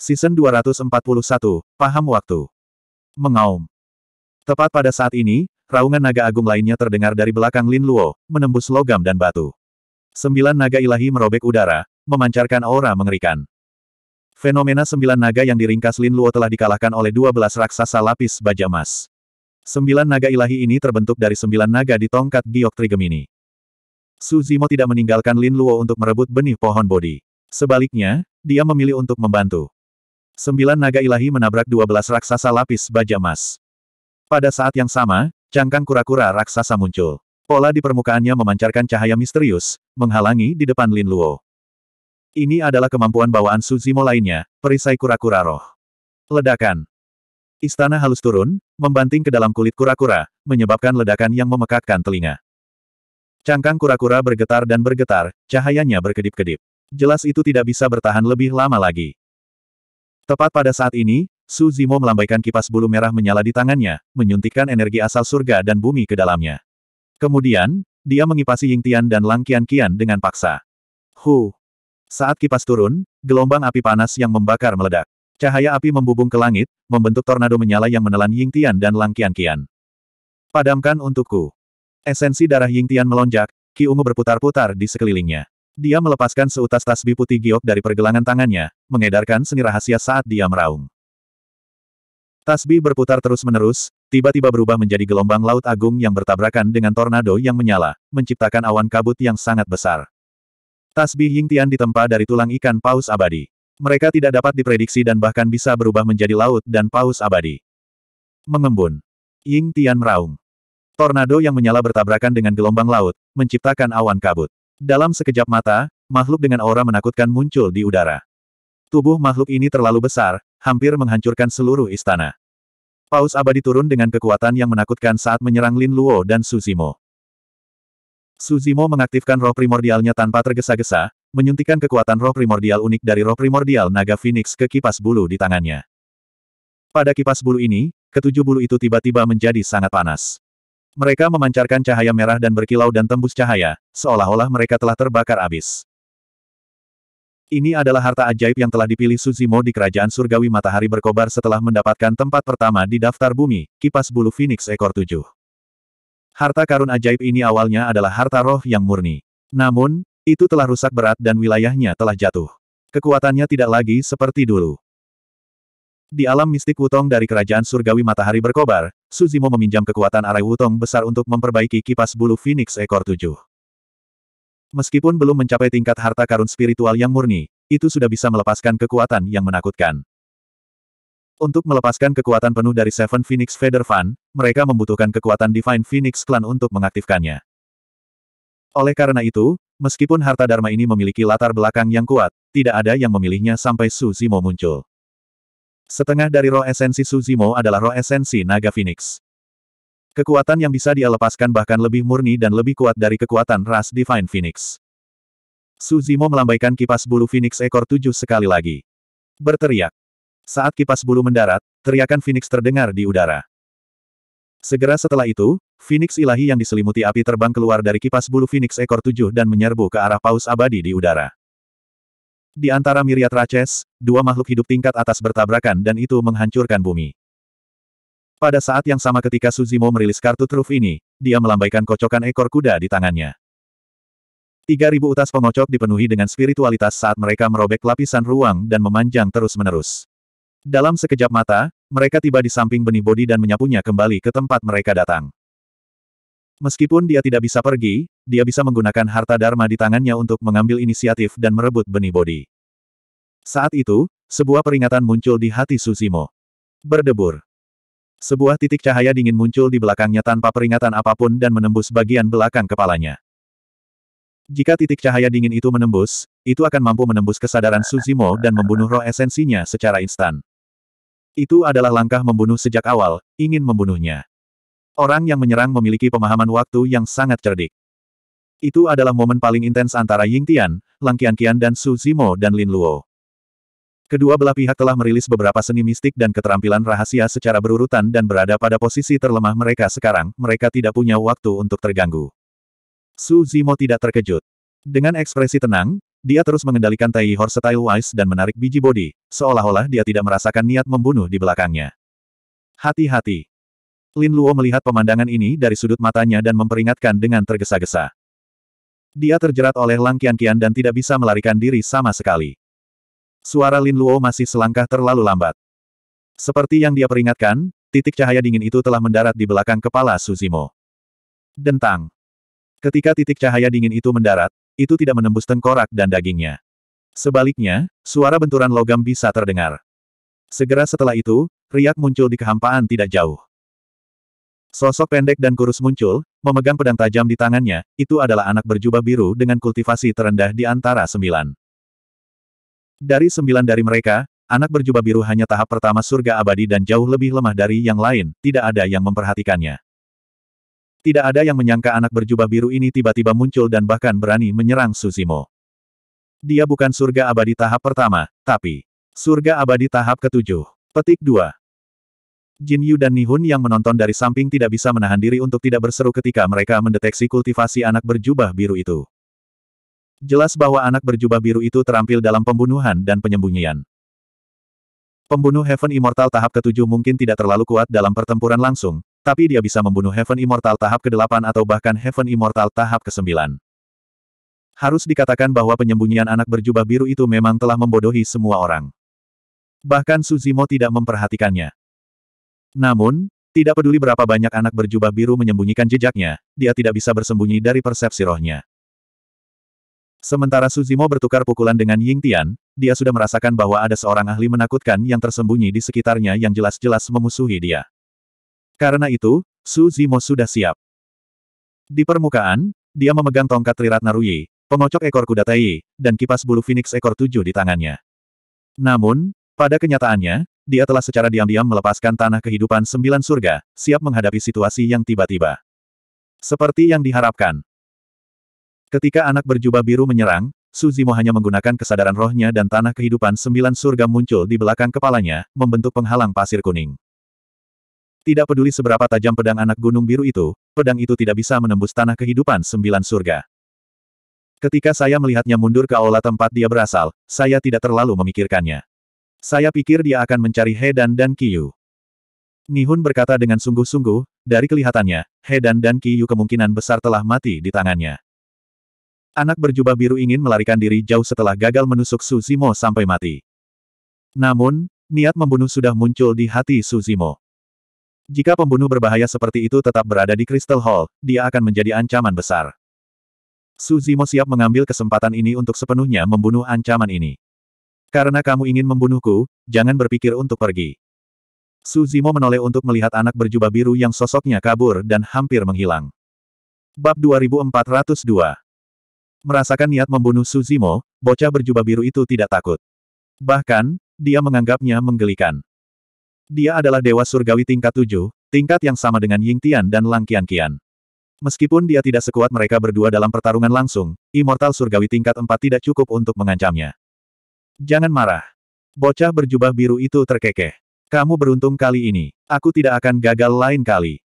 Season 241, Paham Waktu. Mengaum. Tepat pada saat ini, raungan naga agung lainnya terdengar dari belakang Lin Luo, menembus logam dan batu. Sembilan naga ilahi merobek udara, memancarkan aura mengerikan. Fenomena sembilan naga yang diringkas Lin Luo telah dikalahkan oleh dua belas raksasa lapis baja emas. Sembilan naga ilahi ini terbentuk dari sembilan naga di tongkat Giok Trigemini. Su Zimo tidak meninggalkan Lin Luo untuk merebut benih pohon bodi. Sebaliknya, dia memilih untuk membantu. Sembilan naga ilahi menabrak dua belas raksasa lapis baja emas. Pada saat yang sama, cangkang kura-kura raksasa muncul. Pola di permukaannya memancarkan cahaya misterius, menghalangi di depan Lin Luo. Ini adalah kemampuan bawaan Suzimo lainnya, perisai kura-kura roh. Ledakan. Istana halus turun, membanting ke dalam kulit kura-kura, menyebabkan ledakan yang memekakkan telinga. Cangkang kura-kura bergetar dan bergetar, cahayanya berkedip-kedip. Jelas itu tidak bisa bertahan lebih lama lagi. Tepat pada saat ini, Su Zimo melambaikan kipas bulu merah menyala di tangannya, menyuntikkan energi asal surga dan bumi ke dalamnya. Kemudian, dia mengipasi Ying Tian dan Lang Qian Qian dengan paksa. Hu! Saat kipas turun, gelombang api panas yang membakar meledak. Cahaya api membubung ke langit, membentuk tornado menyala yang menelan Ying Tian dan Lang Qian Qian. Padamkan untukku. Esensi darah Ying Tian melonjak, Ki Ungu berputar-putar di sekelilingnya. Dia melepaskan seutas tasbih putih giok dari pergelangan tangannya, mengedarkan seni rahasia saat dia meraung. Tasbih berputar terus-menerus, tiba-tiba berubah menjadi gelombang laut agung yang bertabrakan dengan tornado yang menyala, menciptakan awan kabut yang sangat besar. Tasbih Ying Tian ditempa dari tulang ikan paus abadi. Mereka tidak dapat diprediksi dan bahkan bisa berubah menjadi laut dan paus abadi. Mengembun. Ying Tian meraung. Tornado yang menyala bertabrakan dengan gelombang laut, menciptakan awan kabut. Dalam sekejap mata, makhluk dengan aura menakutkan muncul di udara. Tubuh makhluk ini terlalu besar, hampir menghancurkan seluruh istana. Paus abadi turun dengan kekuatan yang menakutkan saat menyerang Lin Luo dan Suzimo. Suzimo mengaktifkan roh primordialnya tanpa tergesa-gesa, menyuntikkan kekuatan roh primordial unik dari roh primordial naga phoenix ke kipas bulu di tangannya. Pada kipas bulu ini, ketujuh bulu itu tiba-tiba menjadi sangat panas. Mereka memancarkan cahaya merah dan berkilau dan tembus cahaya, seolah-olah mereka telah terbakar abis. Ini adalah harta ajaib yang telah dipilih Suzimo di Kerajaan Surgawi Matahari Berkobar setelah mendapatkan tempat pertama di daftar bumi, kipas bulu Phoenix ekor tujuh. Harta karun ajaib ini awalnya adalah harta roh yang murni. Namun, itu telah rusak berat dan wilayahnya telah jatuh. Kekuatannya tidak lagi seperti dulu. Di alam mistik Wutong dari Kerajaan Surgawi Matahari Berkobar, Suzimo meminjam kekuatan arai Wutong besar untuk memperbaiki kipas bulu Phoenix ekor tujuh. Meskipun belum mencapai tingkat harta karun spiritual yang murni, itu sudah bisa melepaskan kekuatan yang menakutkan. Untuk melepaskan kekuatan penuh dari Seven Phoenix Feather Fan, mereka membutuhkan kekuatan Divine Phoenix Clan untuk mengaktifkannya. Oleh karena itu, meskipun harta Dharma ini memiliki latar belakang yang kuat, tidak ada yang memilihnya sampai Suzimo muncul. Setengah dari roh esensi Suzimo adalah roh esensi naga Phoenix. Kekuatan yang bisa dia lepaskan bahkan lebih murni dan lebih kuat dari kekuatan ras Divine Phoenix. Suzimo melambaikan kipas bulu Phoenix ekor tujuh sekali lagi. Berteriak. Saat kipas bulu mendarat, teriakan Phoenix terdengar di udara. Segera setelah itu, Phoenix ilahi yang diselimuti api terbang keluar dari kipas bulu Phoenix ekor tujuh dan menyerbu ke arah paus abadi di udara. Di antara miriat races, dua makhluk hidup tingkat atas bertabrakan dan itu menghancurkan bumi. Pada saat yang sama ketika Suzimo merilis kartu truf ini, dia melambaikan kocokan ekor kuda di tangannya. 3000 utas pengocok dipenuhi dengan spiritualitas saat mereka merobek lapisan ruang dan memanjang terus-menerus. Dalam sekejap mata, mereka tiba di samping benih bodi dan menyapunya kembali ke tempat mereka datang. Meskipun dia tidak bisa pergi, dia bisa menggunakan harta Dharma di tangannya untuk mengambil inisiatif dan merebut benih bodi. Saat itu, sebuah peringatan muncul di hati Suzimo. Berdebur. Sebuah titik cahaya dingin muncul di belakangnya tanpa peringatan apapun dan menembus bagian belakang kepalanya. Jika titik cahaya dingin itu menembus, itu akan mampu menembus kesadaran Suzimo dan membunuh roh esensinya secara instan. Itu adalah langkah membunuh sejak awal, ingin membunuhnya. Orang yang menyerang memiliki pemahaman waktu yang sangat cerdik. Itu adalah momen paling intens antara Ying Tian, Lang Qianqian dan Su Zimo dan Lin Luo. Kedua belah pihak telah merilis beberapa seni mistik dan keterampilan rahasia secara berurutan dan berada pada posisi terlemah mereka sekarang, mereka tidak punya waktu untuk terganggu. Su Zimo tidak terkejut. Dengan ekspresi tenang, dia terus mengendalikan Tai Horse Style Wise dan menarik biji bodi, seolah-olah dia tidak merasakan niat membunuh di belakangnya. Hati-hati. Lin Luo melihat pemandangan ini dari sudut matanya dan memperingatkan dengan tergesa-gesa. Dia terjerat oleh Lang qian dan tidak bisa melarikan diri sama sekali. Suara Lin Luo masih selangkah terlalu lambat. Seperti yang dia peringatkan, titik cahaya dingin itu telah mendarat di belakang kepala Suzimo. Dentang. Ketika titik cahaya dingin itu mendarat, itu tidak menembus tengkorak dan dagingnya. Sebaliknya, suara benturan logam bisa terdengar. Segera setelah itu, riak muncul di kehampaan tidak jauh. Sosok pendek dan kurus muncul, Memegang pedang tajam di tangannya, itu adalah anak berjubah biru dengan kultivasi terendah di antara sembilan. Dari sembilan dari mereka, anak berjubah biru hanya tahap pertama surga abadi dan jauh lebih lemah dari yang lain, tidak ada yang memperhatikannya. Tidak ada yang menyangka anak berjubah biru ini tiba-tiba muncul dan bahkan berani menyerang Suzimo. Dia bukan surga abadi tahap pertama, tapi surga abadi tahap ketujuh. Petik 2. Jin Yu dan Nihun yang menonton dari samping tidak bisa menahan diri untuk tidak berseru ketika mereka mendeteksi kultivasi anak berjubah biru itu. Jelas bahwa anak berjubah biru itu terampil dalam pembunuhan dan penyembunyian. Pembunuh Heaven Immortal tahap ke-7 mungkin tidak terlalu kuat dalam pertempuran langsung, tapi dia bisa membunuh Heaven Immortal tahap ke-8 atau bahkan Heaven Immortal tahap ke-9. Harus dikatakan bahwa penyembunyian anak berjubah biru itu memang telah membodohi semua orang. Bahkan Suzimo tidak memperhatikannya. Namun, tidak peduli berapa banyak anak berjubah biru menyembunyikan jejaknya, dia tidak bisa bersembunyi dari persepsi rohnya. Sementara Suzimo bertukar pukulan dengan Ying Tian, dia sudah merasakan bahwa ada seorang ahli menakutkan yang tersembunyi di sekitarnya yang jelas-jelas memusuhi dia. Karena itu, Suzimo sudah siap. Di permukaan, dia memegang tongkat Triratna Narui, pengocok ekor kuda Tai, dan kipas bulu Phoenix ekor tujuh di tangannya. Namun, pada kenyataannya, dia telah secara diam-diam melepaskan tanah kehidupan sembilan surga, siap menghadapi situasi yang tiba-tiba. Seperti yang diharapkan. Ketika anak berjubah biru menyerang, Suzimo hanya menggunakan kesadaran rohnya dan tanah kehidupan sembilan surga muncul di belakang kepalanya, membentuk penghalang pasir kuning. Tidak peduli seberapa tajam pedang anak gunung biru itu, pedang itu tidak bisa menembus tanah kehidupan sembilan surga. Ketika saya melihatnya mundur ke aula tempat dia berasal, saya tidak terlalu memikirkannya. Saya pikir dia akan mencari He dan dan Kiyu. Nihun berkata dengan sungguh-sungguh, dari kelihatannya, He dan Kiyu kemungkinan besar telah mati di tangannya. Anak berjubah biru ingin melarikan diri jauh setelah gagal menusuk Suzimo sampai mati. Namun, niat membunuh sudah muncul di hati Suzimo. Jika pembunuh berbahaya seperti itu tetap berada di Crystal Hall, dia akan menjadi ancaman besar. Suzimo siap mengambil kesempatan ini untuk sepenuhnya membunuh ancaman ini. Karena kamu ingin membunuhku, jangan berpikir untuk pergi. Suzimo menoleh untuk melihat anak berjubah biru yang sosoknya kabur dan hampir menghilang. Bab 2402 Merasakan niat membunuh Suzimo, bocah berjubah biru itu tidak takut. Bahkan, dia menganggapnya menggelikan. Dia adalah dewa surgawi tingkat tujuh, tingkat yang sama dengan Ying Tian dan Lang Qian Qian. Meskipun dia tidak sekuat mereka berdua dalam pertarungan langsung, immortal surgawi tingkat empat tidak cukup untuk mengancamnya. Jangan marah. Bocah berjubah biru itu terkekeh. Kamu beruntung kali ini. Aku tidak akan gagal lain kali.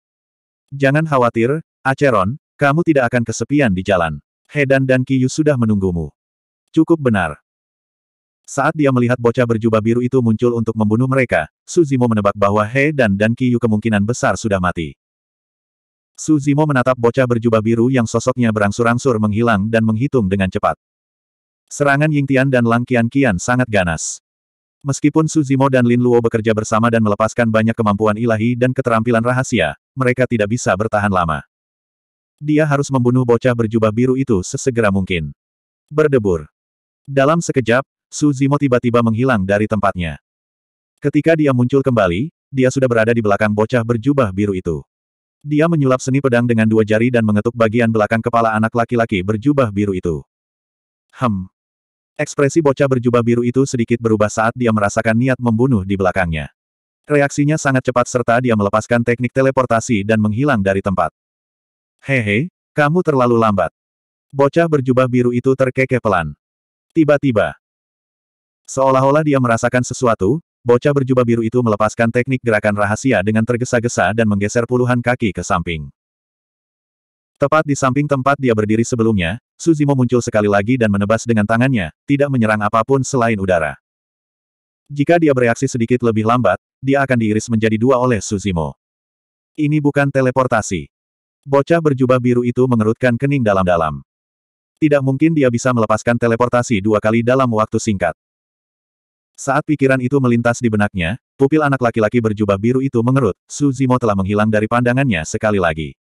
Jangan khawatir, Aceron, kamu tidak akan kesepian di jalan. Hedan dan Kiyu sudah menunggumu. Cukup benar. Saat dia melihat bocah berjubah biru itu muncul untuk membunuh mereka, Suzimo menebak bahwa dan dan Kiyu kemungkinan besar sudah mati. Suzimo menatap bocah berjubah biru yang sosoknya berangsur-angsur menghilang dan menghitung dengan cepat. Serangan Ying Tian dan Lang Qian Qian sangat ganas. Meskipun Su Zimo dan Lin Luo bekerja bersama dan melepaskan banyak kemampuan ilahi dan keterampilan rahasia, mereka tidak bisa bertahan lama. Dia harus membunuh bocah berjubah biru itu sesegera mungkin. Berdebur. Dalam sekejap, Su Zimo tiba-tiba menghilang dari tempatnya. Ketika dia muncul kembali, dia sudah berada di belakang bocah berjubah biru itu. Dia menyulap seni pedang dengan dua jari dan mengetuk bagian belakang kepala anak laki-laki berjubah biru itu. Hem, Ekspresi bocah berjubah biru itu sedikit berubah saat dia merasakan niat membunuh di belakangnya. Reaksinya sangat cepat serta dia melepaskan teknik teleportasi dan menghilang dari tempat. Hehe, kamu terlalu lambat. Bocah berjubah biru itu terkekeh pelan. Tiba-tiba. Seolah-olah dia merasakan sesuatu, bocah berjubah biru itu melepaskan teknik gerakan rahasia dengan tergesa-gesa dan menggeser puluhan kaki ke samping. Tepat di samping tempat dia berdiri sebelumnya, Suzimo muncul sekali lagi dan menebas dengan tangannya, tidak menyerang apapun selain udara. Jika dia bereaksi sedikit lebih lambat, dia akan diiris menjadi dua oleh Suzimo. Ini bukan teleportasi. Bocah berjubah biru itu mengerutkan kening dalam-dalam. Tidak mungkin dia bisa melepaskan teleportasi dua kali dalam waktu singkat. Saat pikiran itu melintas di benaknya, pupil anak laki-laki berjubah biru itu mengerut, Suzimo telah menghilang dari pandangannya sekali lagi.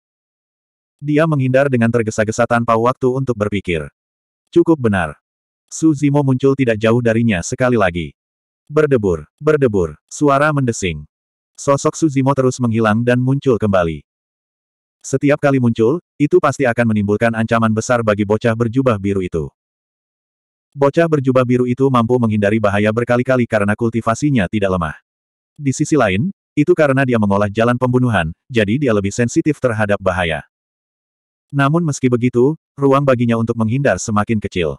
Dia menghindar dengan tergesa-gesa tanpa waktu untuk berpikir. Cukup benar. Suzimo muncul tidak jauh darinya sekali lagi. Berdebur, berdebur, suara mendesing. Sosok Suzimo terus menghilang dan muncul kembali. Setiap kali muncul, itu pasti akan menimbulkan ancaman besar bagi bocah berjubah biru itu. Bocah berjubah biru itu mampu menghindari bahaya berkali-kali karena kultivasinya tidak lemah. Di sisi lain, itu karena dia mengolah jalan pembunuhan, jadi dia lebih sensitif terhadap bahaya. Namun meski begitu, ruang baginya untuk menghindar semakin kecil.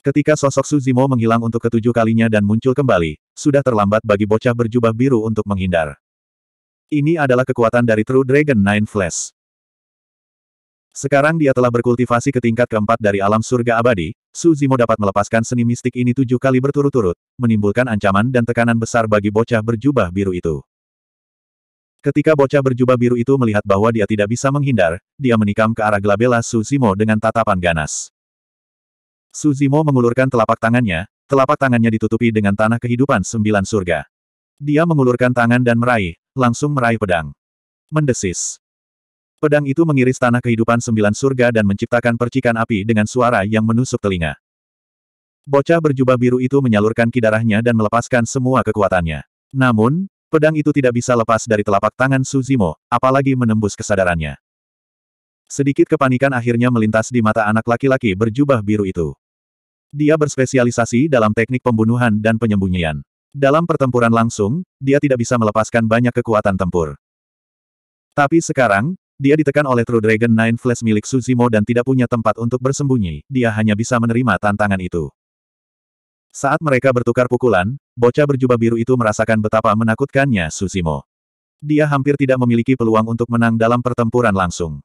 Ketika sosok Suzimo menghilang untuk ketujuh kalinya dan muncul kembali, sudah terlambat bagi bocah berjubah biru untuk menghindar. Ini adalah kekuatan dari True Dragon Nine Flash. Sekarang dia telah berkultivasi ke tingkat keempat dari alam surga abadi, Suzimo dapat melepaskan seni mistik ini tujuh kali berturut-turut, menimbulkan ancaman dan tekanan besar bagi bocah berjubah biru itu. Ketika bocah berjubah biru itu melihat bahwa dia tidak bisa menghindar, dia menikam ke arah Glabella Suzimo dengan tatapan ganas. Suzimo mengulurkan telapak tangannya, telapak tangannya ditutupi dengan tanah kehidupan sembilan surga. Dia mengulurkan tangan dan meraih, langsung meraih pedang. Mendesis. Pedang itu mengiris tanah kehidupan sembilan surga dan menciptakan percikan api dengan suara yang menusuk telinga. Bocah berjubah biru itu menyalurkan kidarahnya dan melepaskan semua kekuatannya. Namun, Pedang itu tidak bisa lepas dari telapak tangan Suzimo, apalagi menembus kesadarannya. Sedikit kepanikan akhirnya melintas di mata anak laki-laki berjubah biru itu. Dia berspesialisasi dalam teknik pembunuhan dan penyembunyian. Dalam pertempuran langsung, dia tidak bisa melepaskan banyak kekuatan tempur. Tapi sekarang, dia ditekan oleh True Dragon Nine Flash milik Suzimo dan tidak punya tempat untuk bersembunyi, dia hanya bisa menerima tantangan itu. Saat mereka bertukar pukulan, bocah berjubah biru itu merasakan betapa menakutkannya Susimo. Dia hampir tidak memiliki peluang untuk menang dalam pertempuran langsung.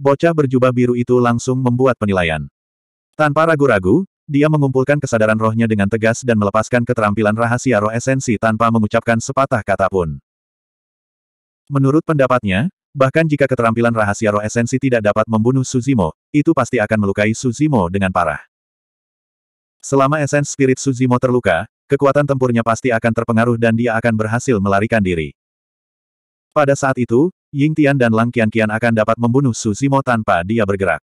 Bocah berjubah biru itu langsung membuat penilaian. Tanpa ragu-ragu, dia mengumpulkan kesadaran rohnya dengan tegas dan melepaskan keterampilan rahasia roh esensi tanpa mengucapkan sepatah kata pun. Menurut pendapatnya, bahkan jika keterampilan rahasia roh esensi tidak dapat membunuh Suzimo, itu pasti akan melukai Suzimo dengan parah. Selama esens spirit Suzimo terluka, kekuatan tempurnya pasti akan terpengaruh dan dia akan berhasil melarikan diri. Pada saat itu, Ying Tian dan Lang Qian Qian akan dapat membunuh Suzimo tanpa dia bergerak.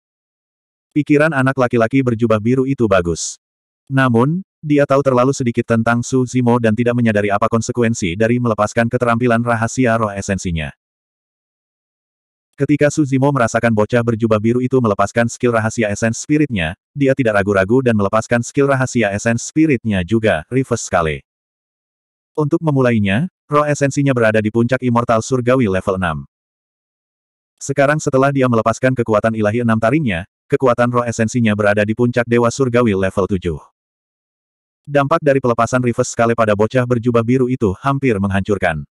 Pikiran anak laki-laki berjubah biru itu bagus. Namun, dia tahu terlalu sedikit tentang Suzimo dan tidak menyadari apa konsekuensi dari melepaskan keterampilan rahasia roh esensinya. Ketika Suzimo merasakan bocah berjubah biru itu melepaskan skill rahasia esens spiritnya, dia tidak ragu-ragu dan melepaskan skill rahasia esens spiritnya juga, reverse sekali. Untuk memulainya, roh esensinya berada di puncak Immortal Surgawi level 6. Sekarang setelah dia melepaskan kekuatan ilahi enam taringnya, kekuatan roh esensinya berada di puncak Dewa Surgawi level 7. Dampak dari pelepasan reverse sekali pada bocah berjubah biru itu hampir menghancurkan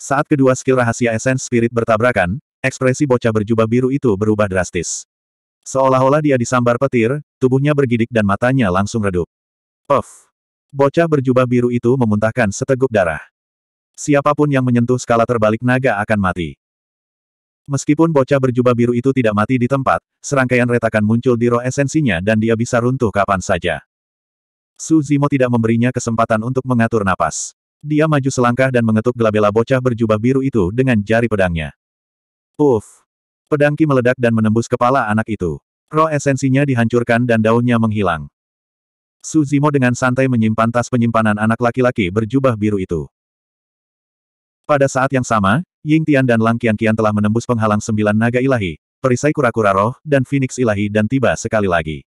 saat kedua skill rahasia Essence Spirit bertabrakan, ekspresi bocah berjubah biru itu berubah drastis. Seolah-olah dia disambar petir, tubuhnya bergidik dan matanya langsung redup. Puff! Bocah berjubah biru itu memuntahkan seteguk darah. Siapapun yang menyentuh skala terbalik naga akan mati. Meskipun bocah berjubah biru itu tidak mati di tempat, serangkaian retakan muncul di roh esensinya dan dia bisa runtuh kapan saja. Su Zimo tidak memberinya kesempatan untuk mengatur napas. Dia maju selangkah dan mengetuk gelabela bocah berjubah biru itu dengan jari pedangnya. Uff! pedangki meledak dan menembus kepala anak itu. Roh esensinya dihancurkan dan daunnya menghilang. Suzimo dengan santai menyimpan tas penyimpanan anak laki-laki berjubah biru itu. Pada saat yang sama, Ying Tian dan Lang Qian Qian telah menembus penghalang sembilan naga ilahi, perisai kura-kura roh, dan phoenix ilahi dan tiba sekali lagi.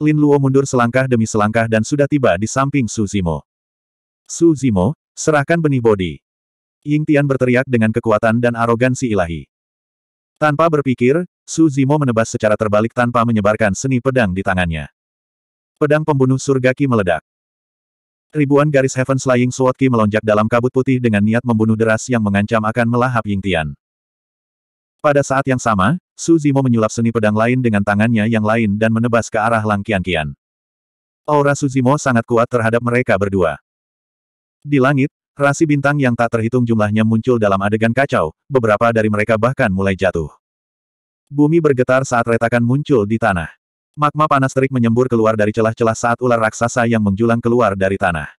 Lin Luo mundur selangkah demi selangkah dan sudah tiba di samping Suzimo. Su Zimo, serahkan benih bodi. Ying Tian berteriak dengan kekuatan dan arogansi ilahi. Tanpa berpikir, Su Zimo menebas secara terbalik tanpa menyebarkan seni pedang di tangannya. Pedang pembunuh surgaki meledak. Ribuan garis Heaven Slaying Sword Ki melonjak dalam kabut putih dengan niat membunuh deras yang mengancam akan melahap Ying Tian. Pada saat yang sama, Su Zimo menyulap seni pedang lain dengan tangannya yang lain dan menebas ke arah Lang kian Qian. Aura Zimo sangat kuat terhadap mereka berdua. Di langit, rasi bintang yang tak terhitung jumlahnya muncul dalam adegan kacau, beberapa dari mereka bahkan mulai jatuh. Bumi bergetar saat retakan muncul di tanah. Magma panas terik menyembur keluar dari celah-celah saat ular raksasa yang menjulang keluar dari tanah.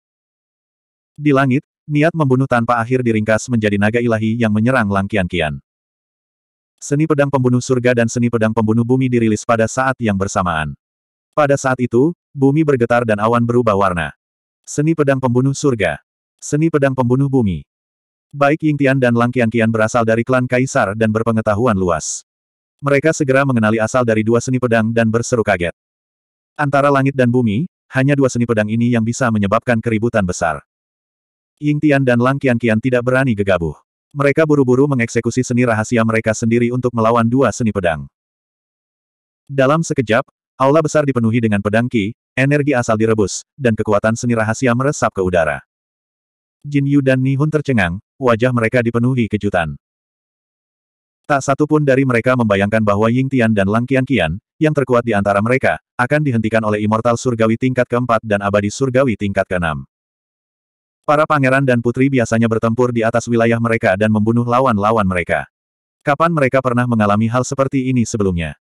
Di langit, niat membunuh tanpa akhir diringkas menjadi naga ilahi yang menyerang Langkian Kian. Seni pedang pembunuh surga dan seni pedang pembunuh bumi dirilis pada saat yang bersamaan. Pada saat itu, bumi bergetar dan awan berubah warna. Seni pedang pembunuh surga. Seni pedang pembunuh bumi. Baik Ying Tian dan Lang Qian berasal dari klan kaisar dan berpengetahuan luas. Mereka segera mengenali asal dari dua seni pedang dan berseru kaget. Antara langit dan bumi, hanya dua seni pedang ini yang bisa menyebabkan keributan besar. Ying Tian dan Lang Qian tidak berani gegabah. Mereka buru-buru mengeksekusi seni rahasia mereka sendiri untuk melawan dua seni pedang. Dalam sekejap, aula besar dipenuhi dengan pedang ki, energi asal direbus, dan kekuatan seni rahasia meresap ke udara. Jin Yu dan Nihun tercengang, wajah mereka dipenuhi kejutan. Tak satu pun dari mereka membayangkan bahwa Ying Tian dan Lang Qian Qian, yang terkuat di antara mereka, akan dihentikan oleh Immortal Surgawi tingkat keempat dan Abadi Surgawi tingkat keenam. Para pangeran dan putri biasanya bertempur di atas wilayah mereka dan membunuh lawan-lawan mereka. Kapan mereka pernah mengalami hal seperti ini sebelumnya?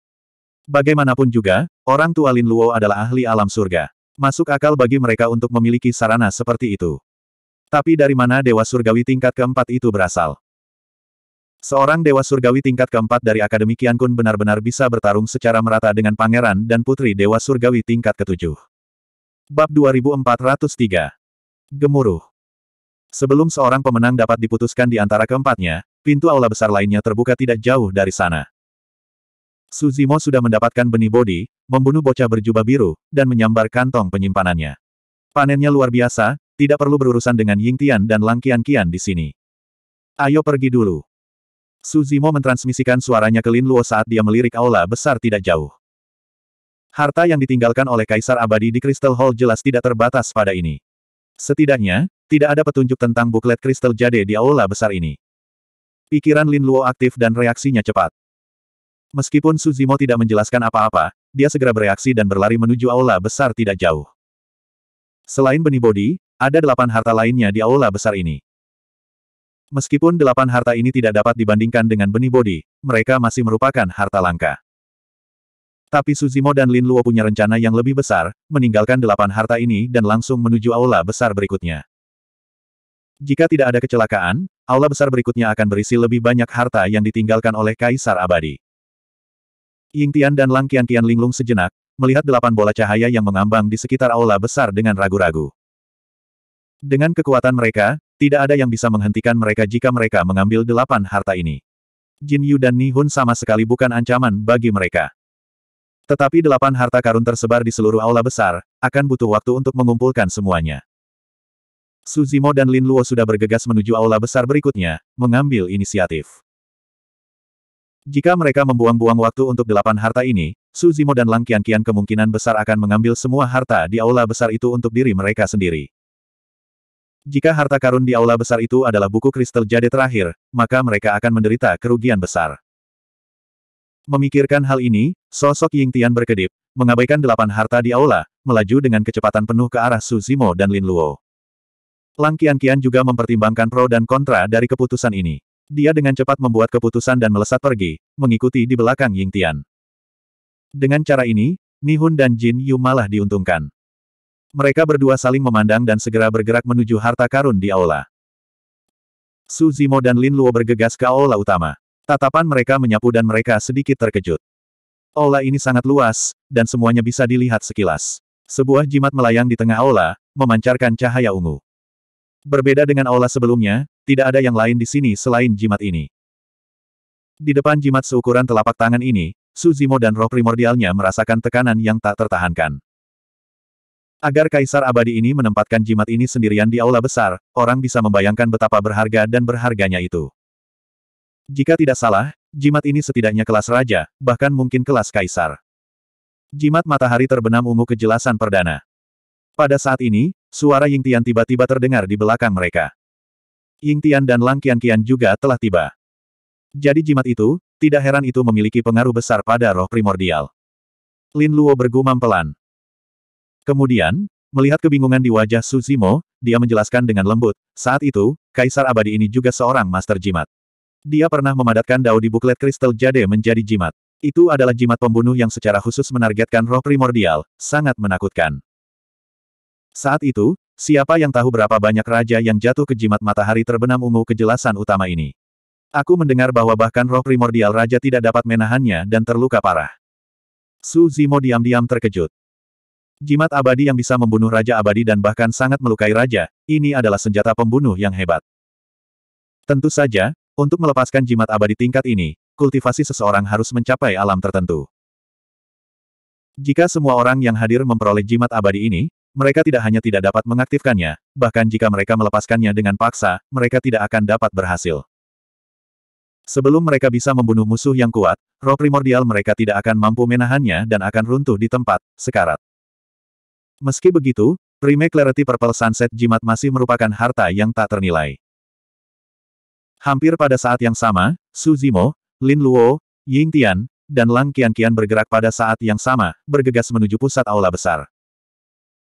Bagaimanapun juga, orang tua Lin Luo adalah ahli alam surga. Masuk akal bagi mereka untuk memiliki sarana seperti itu. Tapi dari mana Dewa Surgawi tingkat keempat itu berasal? Seorang Dewa Surgawi tingkat keempat dari Akademi Kiankun benar-benar bisa bertarung secara merata dengan Pangeran dan Putri Dewa Surgawi tingkat ketujuh. Bab 2403 Gemuruh Sebelum seorang pemenang dapat diputuskan di antara keempatnya, pintu aula besar lainnya terbuka tidak jauh dari sana. Suzimo sudah mendapatkan benih bodi, membunuh bocah berjubah biru, dan menyambar kantong penyimpanannya. Panennya luar biasa, tidak perlu berurusan dengan Ying Tian dan Lang Qian Qian di sini. Ayo pergi dulu. Su Zimo mentransmisikan suaranya ke Lin Luo saat dia melirik aula besar tidak jauh. Harta yang ditinggalkan oleh Kaisar Abadi di Crystal Hall jelas tidak terbatas pada ini. Setidaknya, tidak ada petunjuk tentang buklet kristal jade di aula besar ini. Pikiran Lin Luo aktif dan reaksinya cepat. Meskipun Suzimo tidak menjelaskan apa-apa, dia segera bereaksi dan berlari menuju aula besar tidak jauh. Selain benih bodi, ada delapan harta lainnya di aula besar ini. Meskipun delapan harta ini tidak dapat dibandingkan dengan benih bodi, mereka masih merupakan harta langka. Tapi Suzimo dan Lin Luo punya rencana yang lebih besar, meninggalkan delapan harta ini dan langsung menuju aula besar berikutnya. Jika tidak ada kecelakaan, aula besar berikutnya akan berisi lebih banyak harta yang ditinggalkan oleh Kaisar Abadi. Ying Tian dan Lang Qian Qian linglung sejenak, melihat delapan bola cahaya yang mengambang di sekitar aula besar dengan ragu-ragu. Dengan kekuatan mereka, tidak ada yang bisa menghentikan mereka jika mereka mengambil delapan harta ini. Jin Yu dan Nihun sama sekali bukan ancaman bagi mereka. Tetapi delapan harta karun tersebar di seluruh aula besar, akan butuh waktu untuk mengumpulkan semuanya. Suzimo dan Lin Luo sudah bergegas menuju aula besar berikutnya, mengambil inisiatif. Jika mereka membuang-buang waktu untuk delapan harta ini, Suzimo dan Lang kian-kian kemungkinan besar akan mengambil semua harta di aula besar itu untuk diri mereka sendiri. Jika harta karun di aula besar itu adalah buku kristal jade terakhir, maka mereka akan menderita kerugian besar. Memikirkan hal ini, sosok Ying Tian berkedip, mengabaikan delapan harta di aula, melaju dengan kecepatan penuh ke arah Su Zimo dan Lin Luo. Lang Qian Qian juga mempertimbangkan pro dan kontra dari keputusan ini. Dia dengan cepat membuat keputusan dan melesat pergi, mengikuti di belakang Ying Tian. Dengan cara ini, Nihun dan Jin Yu malah diuntungkan. Mereka berdua saling memandang dan segera bergerak menuju harta karun di aula. Su Zimo dan Lin Luo bergegas ke aula utama. Tatapan mereka menyapu dan mereka sedikit terkejut. Aula ini sangat luas, dan semuanya bisa dilihat sekilas. Sebuah jimat melayang di tengah aula, memancarkan cahaya ungu. Berbeda dengan aula sebelumnya, tidak ada yang lain di sini selain jimat ini. Di depan jimat seukuran telapak tangan ini, Su Zimo dan roh primordialnya merasakan tekanan yang tak tertahankan. Agar Kaisar Abadi ini menempatkan jimat ini sendirian di aula besar, orang bisa membayangkan betapa berharga dan berharganya itu. Jika tidak salah, jimat ini setidaknya kelas raja, bahkan mungkin kelas kaisar. Jimat matahari terbenam ungu kejelasan perdana. Pada saat ini, suara Ying Tian tiba-tiba terdengar di belakang mereka. Ying Tian dan Lang Qian Qian juga telah tiba. Jadi jimat itu, tidak heran itu memiliki pengaruh besar pada roh primordial. Lin Luo bergumam pelan. Kemudian, melihat kebingungan di wajah Suzimo, dia menjelaskan dengan lembut, saat itu, Kaisar Abadi ini juga seorang master jimat. Dia pernah memadatkan dao di buklet kristal jade menjadi jimat. Itu adalah jimat pembunuh yang secara khusus menargetkan roh primordial, sangat menakutkan. Saat itu, siapa yang tahu berapa banyak raja yang jatuh ke jimat matahari terbenam ungu kejelasan utama ini. Aku mendengar bahwa bahkan roh primordial raja tidak dapat menahannya dan terluka parah. Su Zimo diam-diam terkejut. Jimat abadi yang bisa membunuh Raja Abadi dan bahkan sangat melukai Raja, ini adalah senjata pembunuh yang hebat. Tentu saja, untuk melepaskan jimat abadi tingkat ini, kultivasi seseorang harus mencapai alam tertentu. Jika semua orang yang hadir memperoleh jimat abadi ini, mereka tidak hanya tidak dapat mengaktifkannya, bahkan jika mereka melepaskannya dengan paksa, mereka tidak akan dapat berhasil. Sebelum mereka bisa membunuh musuh yang kuat, roh primordial mereka tidak akan mampu menahannya dan akan runtuh di tempat, sekarat. Meski begitu, Prime Clarity Purple Sunset Jimat masih merupakan harta yang tak ternilai. Hampir pada saat yang sama, Su Zimo, Lin Luo, Ying Tian, dan Lang Kian bergerak pada saat yang sama, bergegas menuju pusat aula besar.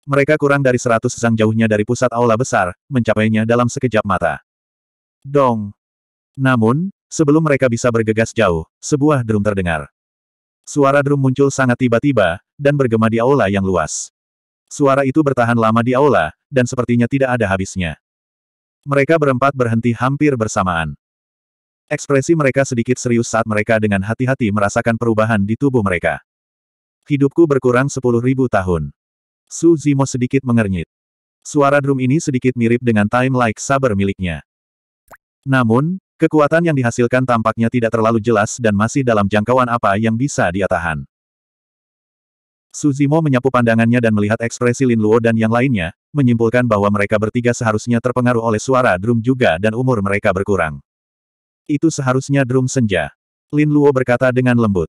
Mereka kurang dari seratus sang jauhnya dari pusat aula besar, mencapainya dalam sekejap mata. Dong! Namun, sebelum mereka bisa bergegas jauh, sebuah drum terdengar. Suara drum muncul sangat tiba-tiba, dan bergema di aula yang luas. Suara itu bertahan lama di aula, dan sepertinya tidak ada habisnya. Mereka berempat berhenti hampir bersamaan. Ekspresi mereka sedikit serius saat mereka dengan hati-hati merasakan perubahan di tubuh mereka. Hidupku berkurang sepuluh ribu tahun. Su Zimo sedikit mengernyit. Suara drum ini sedikit mirip dengan Time Like Saber miliknya. Namun, kekuatan yang dihasilkan tampaknya tidak terlalu jelas dan masih dalam jangkauan apa yang bisa dia tahan. Suzimo menyapu pandangannya dan melihat ekspresi Lin Luo dan yang lainnya, menyimpulkan bahwa mereka bertiga seharusnya terpengaruh oleh suara drum juga dan umur mereka berkurang. Itu seharusnya drum senja. Lin Luo berkata dengan lembut.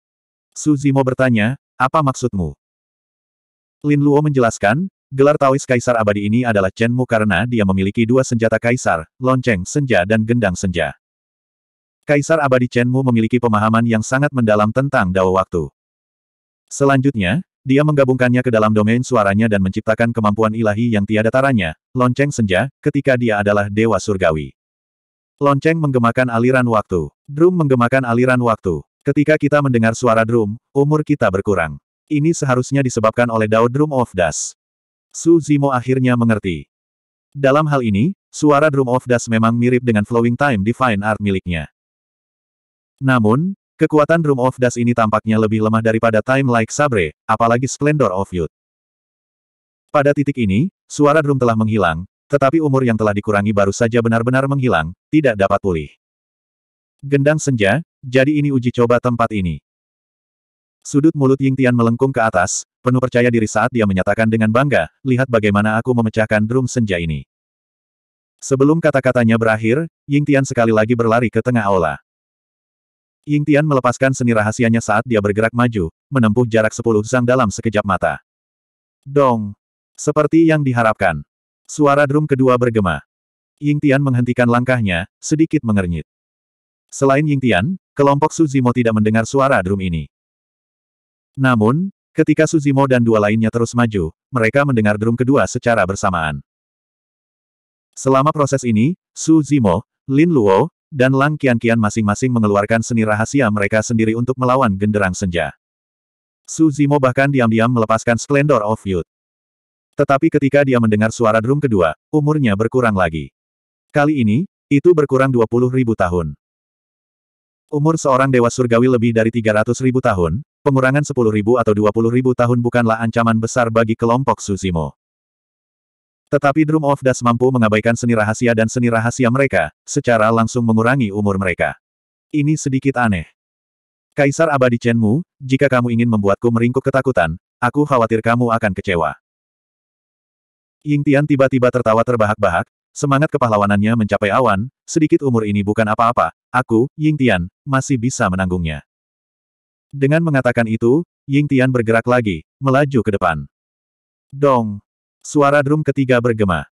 Suzimo bertanya, apa maksudmu? Lin Luo menjelaskan, gelar Taois Kaisar Abadi ini adalah Chen Mu karena dia memiliki dua senjata kaisar, lonceng senja dan gendang senja. Kaisar Abadi Chen Mu memiliki pemahaman yang sangat mendalam tentang Dao Waktu. Selanjutnya, dia menggabungkannya ke dalam domain suaranya dan menciptakan kemampuan ilahi yang tiada taranya, lonceng senja, ketika dia adalah dewa surgawi. Lonceng menggemakan aliran waktu. Drum menggemakan aliran waktu. Ketika kita mendengar suara drum, umur kita berkurang. Ini seharusnya disebabkan oleh Dao Drum of Dust. Su Zimo akhirnya mengerti. Dalam hal ini, suara Drum of Dust memang mirip dengan Flowing Time Divine Art miliknya. Namun, Kekuatan Room of Dust ini tampaknya lebih lemah daripada Time Like Sabre, apalagi Splendor of Youth. Pada titik ini, suara drum telah menghilang, tetapi umur yang telah dikurangi baru saja benar-benar menghilang, tidak dapat pulih. Gendang senja, jadi ini uji coba tempat ini. Sudut mulut Ying Tian melengkung ke atas, penuh percaya diri saat dia menyatakan dengan bangga, lihat bagaimana aku memecahkan drum senja ini. Sebelum kata-katanya berakhir, Ying Tian sekali lagi berlari ke tengah aula. Ying Tian melepaskan seni rahasianya saat dia bergerak maju, menempuh jarak sepuluh zang dalam sekejap mata. Dong! Seperti yang diharapkan. Suara drum kedua bergema. Ying Tian menghentikan langkahnya, sedikit mengernyit. Selain Ying Tian, kelompok Suzimo tidak mendengar suara drum ini. Namun, ketika Suzimo dan dua lainnya terus maju, mereka mendengar drum kedua secara bersamaan. Selama proses ini, Su Zimo, Lin Luo, dan Lang kian kian masing-masing mengeluarkan seni rahasia mereka sendiri untuk melawan genderang senja. Su Zimo bahkan diam-diam melepaskan Splendor of Youth. Tetapi ketika dia mendengar suara drum kedua, umurnya berkurang lagi. Kali ini, itu berkurang 20 ribu tahun. Umur seorang dewa surgawi lebih dari 300 ribu tahun, pengurangan 10 ribu atau 20 ribu tahun bukanlah ancaman besar bagi kelompok Suzimo. Tetapi Drum of Das mampu mengabaikan seni rahasia dan seni rahasia mereka, secara langsung mengurangi umur mereka. Ini sedikit aneh. Kaisar Abadi Chenmu, jika kamu ingin membuatku meringkuk ketakutan, aku khawatir kamu akan kecewa. Ying Tian tiba-tiba tertawa terbahak-bahak, semangat kepahlawanannya mencapai awan, sedikit umur ini bukan apa-apa, aku, Ying Tian, masih bisa menanggungnya. Dengan mengatakan itu, Ying Tian bergerak lagi, melaju ke depan. Dong! Suara drum ketiga bergema.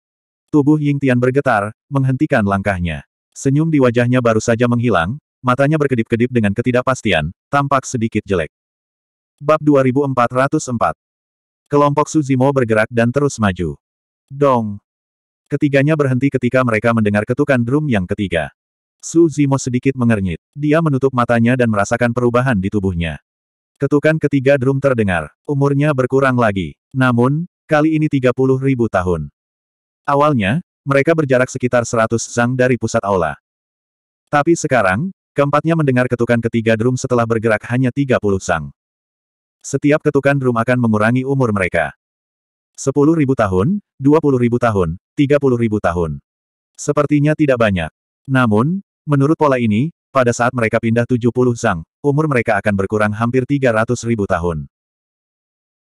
Tubuh Ying Tian bergetar, menghentikan langkahnya. Senyum di wajahnya baru saja menghilang, matanya berkedip-kedip dengan ketidakpastian, tampak sedikit jelek. Bab 2404 Kelompok Suzimo bergerak dan terus maju. Dong! Ketiganya berhenti ketika mereka mendengar ketukan drum yang ketiga. Suzimo sedikit mengernyit. Dia menutup matanya dan merasakan perubahan di tubuhnya. Ketukan ketiga drum terdengar. Umurnya berkurang lagi. Namun, kali ini 30 ribu tahun. Awalnya, mereka berjarak sekitar 100 zang dari pusat aula. Tapi sekarang, keempatnya mendengar ketukan ketiga drum setelah bergerak hanya 30 zang. Setiap ketukan drum akan mengurangi umur mereka. 10 ribu tahun, 20 ribu tahun, 30 ribu tahun. Sepertinya tidak banyak. Namun, menurut pola ini, pada saat mereka pindah 70 zang, umur mereka akan berkurang hampir 300 ribu tahun.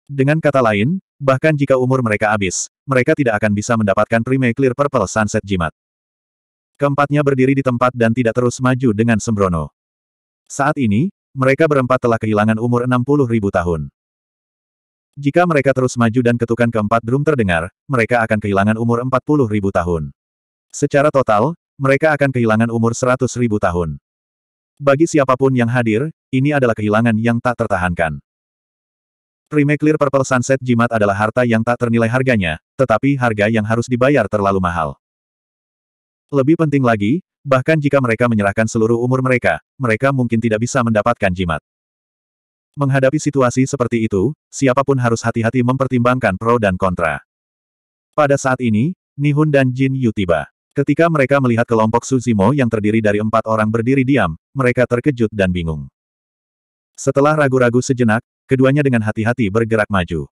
Dengan kata lain, Bahkan jika umur mereka habis, mereka tidak akan bisa mendapatkan Prime Clear Purple Sunset Jimat. Keempatnya berdiri di tempat dan tidak terus maju dengan sembrono. Saat ini, mereka berempat telah kehilangan umur 60 ribu tahun. Jika mereka terus maju dan ketukan keempat drum terdengar, mereka akan kehilangan umur 40 ribu tahun. Secara total, mereka akan kehilangan umur 100 ribu tahun. Bagi siapapun yang hadir, ini adalah kehilangan yang tak tertahankan. Clear Purple Sunset Jimat adalah harta yang tak ternilai harganya, tetapi harga yang harus dibayar terlalu mahal. Lebih penting lagi, bahkan jika mereka menyerahkan seluruh umur mereka, mereka mungkin tidak bisa mendapatkan jimat. Menghadapi situasi seperti itu, siapapun harus hati-hati mempertimbangkan pro dan kontra. Pada saat ini, Nihun dan Jin Yu tiba. Ketika mereka melihat kelompok Suzimo yang terdiri dari empat orang berdiri diam, mereka terkejut dan bingung. Setelah ragu-ragu sejenak, Keduanya dengan hati-hati bergerak maju.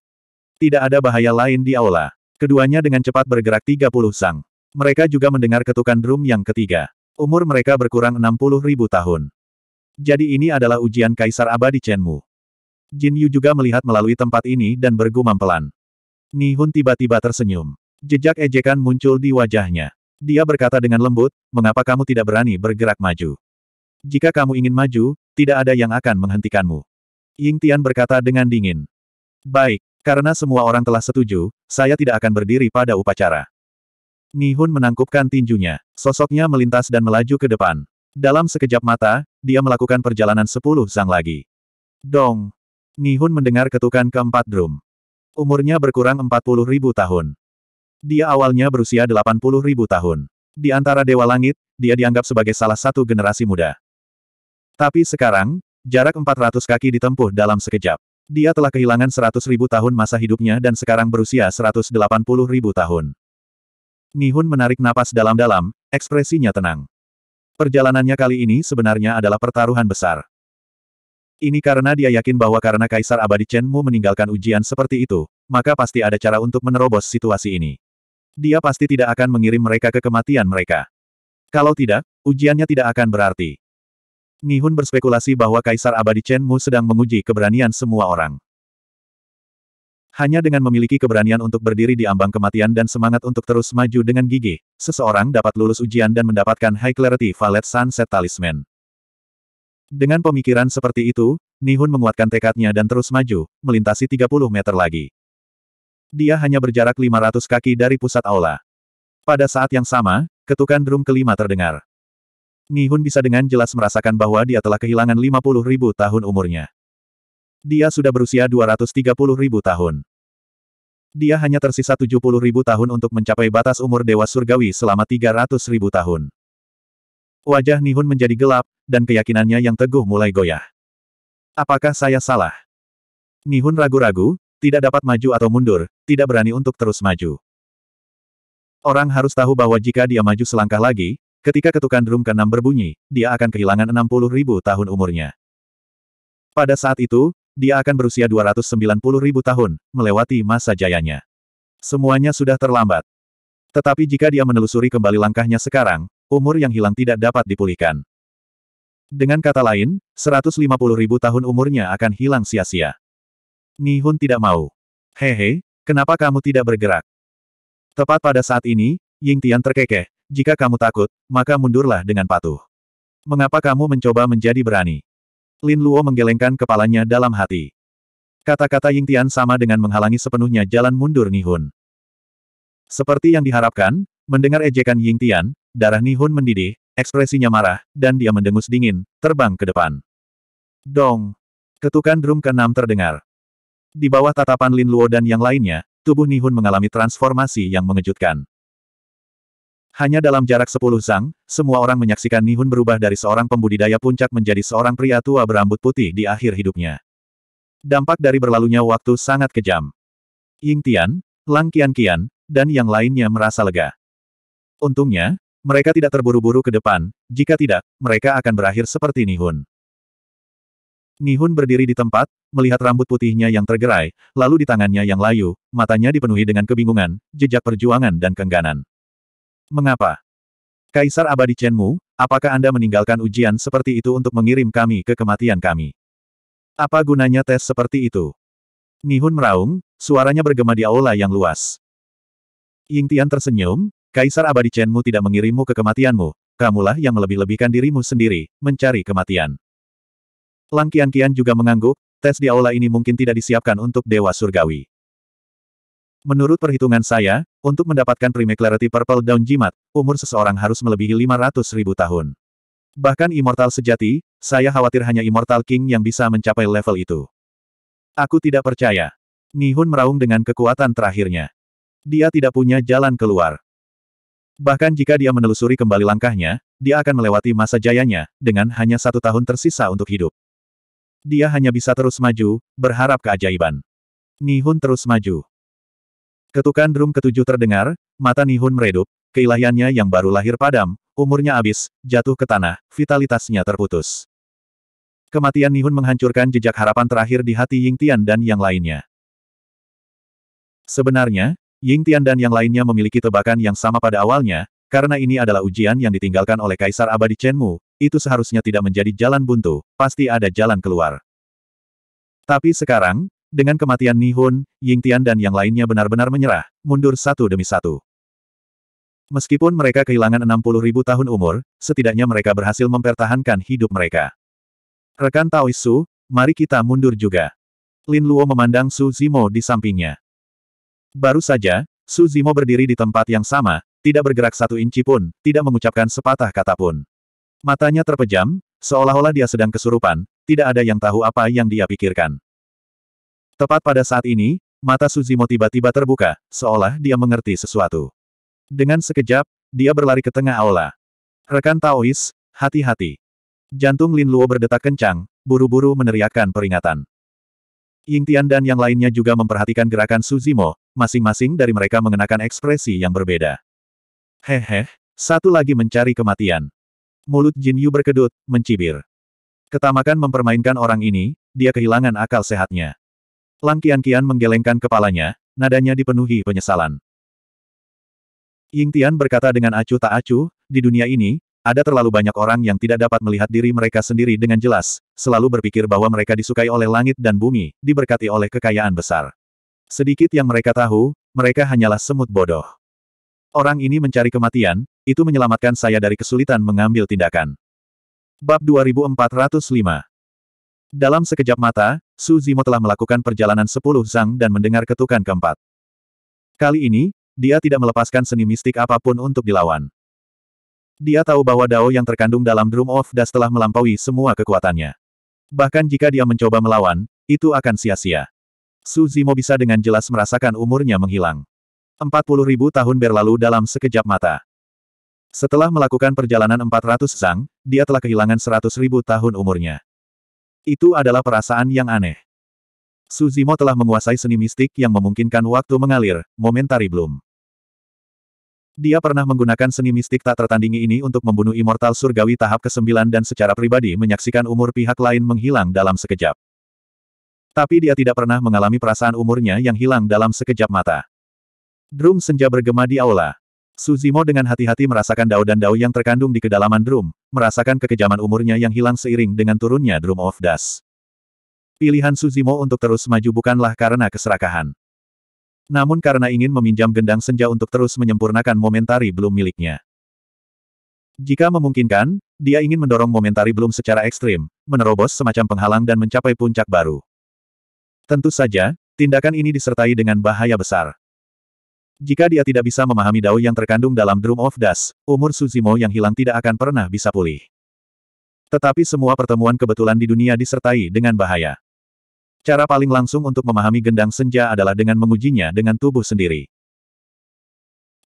Tidak ada bahaya lain di aula. Keduanya dengan cepat bergerak 30 sang. Mereka juga mendengar ketukan drum yang ketiga. Umur mereka berkurang 60 ribu tahun. Jadi ini adalah ujian Kaisar Abadi Chenmu. Jin Yu juga melihat melalui tempat ini dan bergumam pelan. Nihun tiba-tiba tersenyum. Jejak ejekan muncul di wajahnya. Dia berkata dengan lembut, mengapa kamu tidak berani bergerak maju? Jika kamu ingin maju, tidak ada yang akan menghentikanmu. Ying Tian berkata dengan dingin. Baik, karena semua orang telah setuju, saya tidak akan berdiri pada upacara. Nihun menangkupkan tinjunya. Sosoknya melintas dan melaju ke depan. Dalam sekejap mata, dia melakukan perjalanan sepuluh sang lagi. Dong! Nihun mendengar ketukan keempat drum. Umurnya berkurang empat puluh ribu tahun. Dia awalnya berusia delapan puluh ribu tahun. Di antara Dewa Langit, dia dianggap sebagai salah satu generasi muda. Tapi sekarang, Jarak 400 kaki ditempuh dalam sekejap. Dia telah kehilangan 100 ribu tahun masa hidupnya dan sekarang berusia 180 ribu tahun. Nihun menarik napas dalam-dalam, ekspresinya tenang. Perjalanannya kali ini sebenarnya adalah pertaruhan besar. Ini karena dia yakin bahwa karena Kaisar Abadi Chen Mu meninggalkan ujian seperti itu, maka pasti ada cara untuk menerobos situasi ini. Dia pasti tidak akan mengirim mereka ke kematian mereka. Kalau tidak, ujiannya tidak akan berarti. Nihun berspekulasi bahwa Kaisar Abadi Chen Mu sedang menguji keberanian semua orang. Hanya dengan memiliki keberanian untuk berdiri di ambang kematian dan semangat untuk terus maju dengan gigi, seseorang dapat lulus ujian dan mendapatkan High Clarity Valet Sunset Talisman. Dengan pemikiran seperti itu, Nihun menguatkan tekadnya dan terus maju, melintasi 30 meter lagi. Dia hanya berjarak 500 kaki dari pusat aula. Pada saat yang sama, ketukan drum kelima terdengar. Nihun bisa dengan jelas merasakan bahwa dia telah kehilangan 50 ribu tahun umurnya. Dia sudah berusia 230 ribu tahun. Dia hanya tersisa 70 ribu tahun untuk mencapai batas umur Dewa Surgawi selama 300 ribu tahun. Wajah Nihun menjadi gelap, dan keyakinannya yang teguh mulai goyah. Apakah saya salah? Nihun ragu-ragu, tidak dapat maju atau mundur, tidak berani untuk terus maju. Orang harus tahu bahwa jika dia maju selangkah lagi, Ketika ketukan drum ke-6 berbunyi, dia akan kehilangan 60 ribu tahun umurnya. Pada saat itu, dia akan berusia 290 ribu tahun, melewati masa jayanya. Semuanya sudah terlambat. Tetapi jika dia menelusuri kembali langkahnya sekarang, umur yang hilang tidak dapat dipulihkan. Dengan kata lain, 150 ribu tahun umurnya akan hilang sia-sia. Nihun tidak mau. Hehe, kenapa kamu tidak bergerak? Tepat pada saat ini, Ying Tian terkekeh, jika kamu takut, maka mundurlah dengan patuh. Mengapa kamu mencoba menjadi berani? Lin Luo menggelengkan kepalanya dalam hati. Kata-kata Ying Tian sama dengan menghalangi sepenuhnya jalan mundur Nihun. Seperti yang diharapkan, mendengar ejekan Ying Tian, darah Nihun mendidih, ekspresinya marah, dan dia mendengus dingin, terbang ke depan. Dong! Ketukan drum keenam terdengar. Di bawah tatapan Lin Luo dan yang lainnya, tubuh Nihun mengalami transformasi yang mengejutkan. Hanya dalam jarak sepuluh zang, semua orang menyaksikan Nihun berubah dari seorang pembudidaya puncak menjadi seorang pria tua berambut putih di akhir hidupnya. Dampak dari berlalunya waktu sangat kejam. Ying Tian, Lang Qian Qian, dan yang lainnya merasa lega. Untungnya, mereka tidak terburu-buru ke depan, jika tidak, mereka akan berakhir seperti Nihun. Nihun berdiri di tempat, melihat rambut putihnya yang tergerai, lalu di tangannya yang layu, matanya dipenuhi dengan kebingungan, jejak perjuangan dan kengganan. Mengapa? Kaisar Abadi Chenmu, apakah Anda meninggalkan ujian seperti itu untuk mengirim kami ke kematian kami? Apa gunanya tes seperti itu? Nihun meraung, suaranya bergema di aula yang luas. Ying Tian tersenyum, Kaisar Abadi Chenmu tidak mengirimmu ke kematianmu, kamulah yang melebih-lebihkan dirimu sendiri, mencari kematian. Lang kian Kian juga mengangguk, tes di aula ini mungkin tidak disiapkan untuk Dewa Surgawi. Menurut perhitungan saya, untuk mendapatkan Prime Clarity Purple Dawn Jimat, umur seseorang harus melebihi 500 ribu tahun. Bahkan Immortal sejati, saya khawatir hanya Immortal King yang bisa mencapai level itu. Aku tidak percaya. Nihun meraung dengan kekuatan terakhirnya. Dia tidak punya jalan keluar. Bahkan jika dia menelusuri kembali langkahnya, dia akan melewati masa jayanya, dengan hanya satu tahun tersisa untuk hidup. Dia hanya bisa terus maju, berharap keajaiban. Nihun terus maju. Ketukan drum ketujuh terdengar, mata Nihun meredup, keilahiannya yang baru lahir padam, umurnya habis, jatuh ke tanah, vitalitasnya terputus. Kematian Nihun menghancurkan jejak harapan terakhir di hati Ying Tian dan yang lainnya. Sebenarnya, Ying Tian dan yang lainnya memiliki tebakan yang sama pada awalnya, karena ini adalah ujian yang ditinggalkan oleh Kaisar Abadi Chen Mu. itu seharusnya tidak menjadi jalan buntu, pasti ada jalan keluar. Tapi sekarang, dengan kematian Nihun, Ying Tian dan yang lainnya benar-benar menyerah, mundur satu demi satu. Meskipun mereka kehilangan 60 ribu tahun umur, setidaknya mereka berhasil mempertahankan hidup mereka. Rekan Taoisu, Su, mari kita mundur juga. Lin Luo memandang Su Zimo di sampingnya. Baru saja, Su Zimo berdiri di tempat yang sama, tidak bergerak satu inci pun, tidak mengucapkan sepatah kata pun. Matanya terpejam, seolah-olah dia sedang kesurupan, tidak ada yang tahu apa yang dia pikirkan. Tepat pada saat ini, mata Suzimo tiba-tiba terbuka, seolah dia mengerti sesuatu. Dengan sekejap, dia berlari ke tengah aula. Rekan Taois, hati-hati. Jantung Lin Luo berdetak kencang, buru-buru meneriakkan peringatan. Ying Tian dan yang lainnya juga memperhatikan gerakan Suzimo, masing-masing dari mereka mengenakan ekspresi yang berbeda. Hehe, satu lagi mencari kematian. Mulut Jin Yu berkedut, mencibir. Ketamakan mempermainkan orang ini, dia kehilangan akal sehatnya. Lang kian qian menggelengkan kepalanya, nadanya dipenuhi penyesalan. Ying Tian berkata dengan acuh tak acuh, di dunia ini, ada terlalu banyak orang yang tidak dapat melihat diri mereka sendiri dengan jelas, selalu berpikir bahwa mereka disukai oleh langit dan bumi, diberkati oleh kekayaan besar. Sedikit yang mereka tahu, mereka hanyalah semut bodoh. Orang ini mencari kematian, itu menyelamatkan saya dari kesulitan mengambil tindakan. Bab 2405 dalam sekejap mata, Su Zimo telah melakukan perjalanan sepuluh zang dan mendengar ketukan keempat. Kali ini, dia tidak melepaskan seni mistik apapun untuk dilawan. Dia tahu bahwa Dao yang terkandung dalam Drum of Dust telah melampaui semua kekuatannya. Bahkan jika dia mencoba melawan, itu akan sia-sia. Su Zimo bisa dengan jelas merasakan umurnya menghilang. 40 ribu tahun berlalu dalam sekejap mata. Setelah melakukan perjalanan 400 zang, dia telah kehilangan 100 ribu tahun umurnya. Itu adalah perasaan yang aneh. Suzimo telah menguasai seni mistik yang memungkinkan waktu mengalir, momentary belum. Dia pernah menggunakan seni mistik tak tertandingi ini untuk membunuh immortal surgawi tahap ke-9 dan secara pribadi menyaksikan umur pihak lain menghilang dalam sekejap. Tapi dia tidak pernah mengalami perasaan umurnya yang hilang dalam sekejap mata. Drum senja bergema di aula. Suzimo dengan hati-hati merasakan dao dan dao yang terkandung di kedalaman drum, merasakan kekejaman umurnya yang hilang seiring dengan turunnya drum of dust. Pilihan Suzimo untuk terus maju bukanlah karena keserakahan. Namun karena ingin meminjam gendang senja untuk terus menyempurnakan momentari belum miliknya. Jika memungkinkan, dia ingin mendorong momentari belum secara ekstrim, menerobos semacam penghalang dan mencapai puncak baru. Tentu saja, tindakan ini disertai dengan bahaya besar. Jika dia tidak bisa memahami Dao yang terkandung dalam Drum of Dust, umur Suzimo yang hilang tidak akan pernah bisa pulih. Tetapi semua pertemuan kebetulan di dunia disertai dengan bahaya. Cara paling langsung untuk memahami gendang senja adalah dengan mengujinya dengan tubuh sendiri.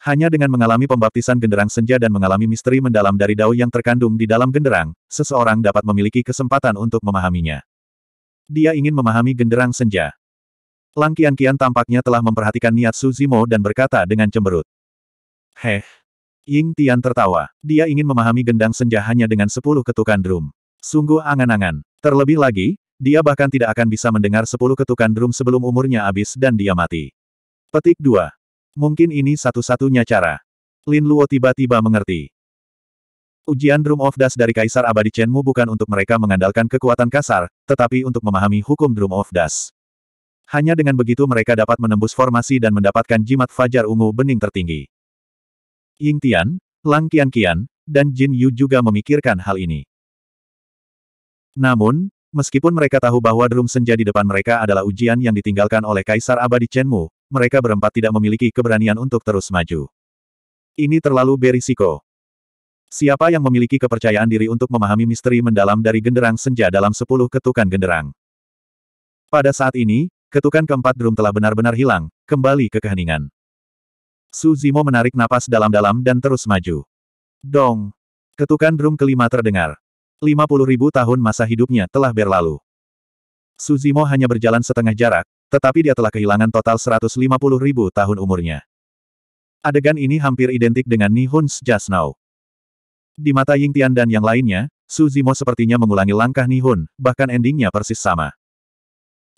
Hanya dengan mengalami pembaptisan genderang senja dan mengalami misteri mendalam dari Dao yang terkandung di dalam genderang, seseorang dapat memiliki kesempatan untuk memahaminya. Dia ingin memahami genderang senja. Lang kian qian tampaknya telah memperhatikan niat Su Zimo dan berkata dengan cemberut. Heh. Ying Tian tertawa. Dia ingin memahami gendang senja hanya dengan sepuluh ketukan drum. Sungguh angan-angan. Terlebih lagi, dia bahkan tidak akan bisa mendengar sepuluh ketukan drum sebelum umurnya habis dan dia mati. Petik 2. Mungkin ini satu-satunya cara. Lin Luo tiba-tiba mengerti. Ujian Drum of dust dari Kaisar Abadi Chenmu bukan untuk mereka mengandalkan kekuatan kasar, tetapi untuk memahami hukum Drum of dust. Hanya dengan begitu mereka dapat menembus formasi dan mendapatkan jimat fajar ungu bening tertinggi. Ying Tian, Lang Qian Qian, dan Jin Yu juga memikirkan hal ini. Namun, meskipun mereka tahu bahwa drum senja di depan mereka adalah ujian yang ditinggalkan oleh Kaisar Abadi Chen Mu, mereka berempat tidak memiliki keberanian untuk terus maju. Ini terlalu berisiko. Siapa yang memiliki kepercayaan diri untuk memahami misteri mendalam dari genderang senja dalam sepuluh ketukan genderang? Pada saat ini, Ketukan keempat drum telah benar-benar hilang, kembali ke keheningan. Su Zimo menarik napas dalam-dalam dan terus maju. Dong! Ketukan drum kelima terdengar. 50 tahun masa hidupnya telah berlalu. Su Zimo hanya berjalan setengah jarak, tetapi dia telah kehilangan total 150 ribu tahun umurnya. Adegan ini hampir identik dengan Nihun's Just Now. Di mata Ying Tian dan yang lainnya, Su Zimo sepertinya mengulangi langkah Nihun, bahkan endingnya persis sama.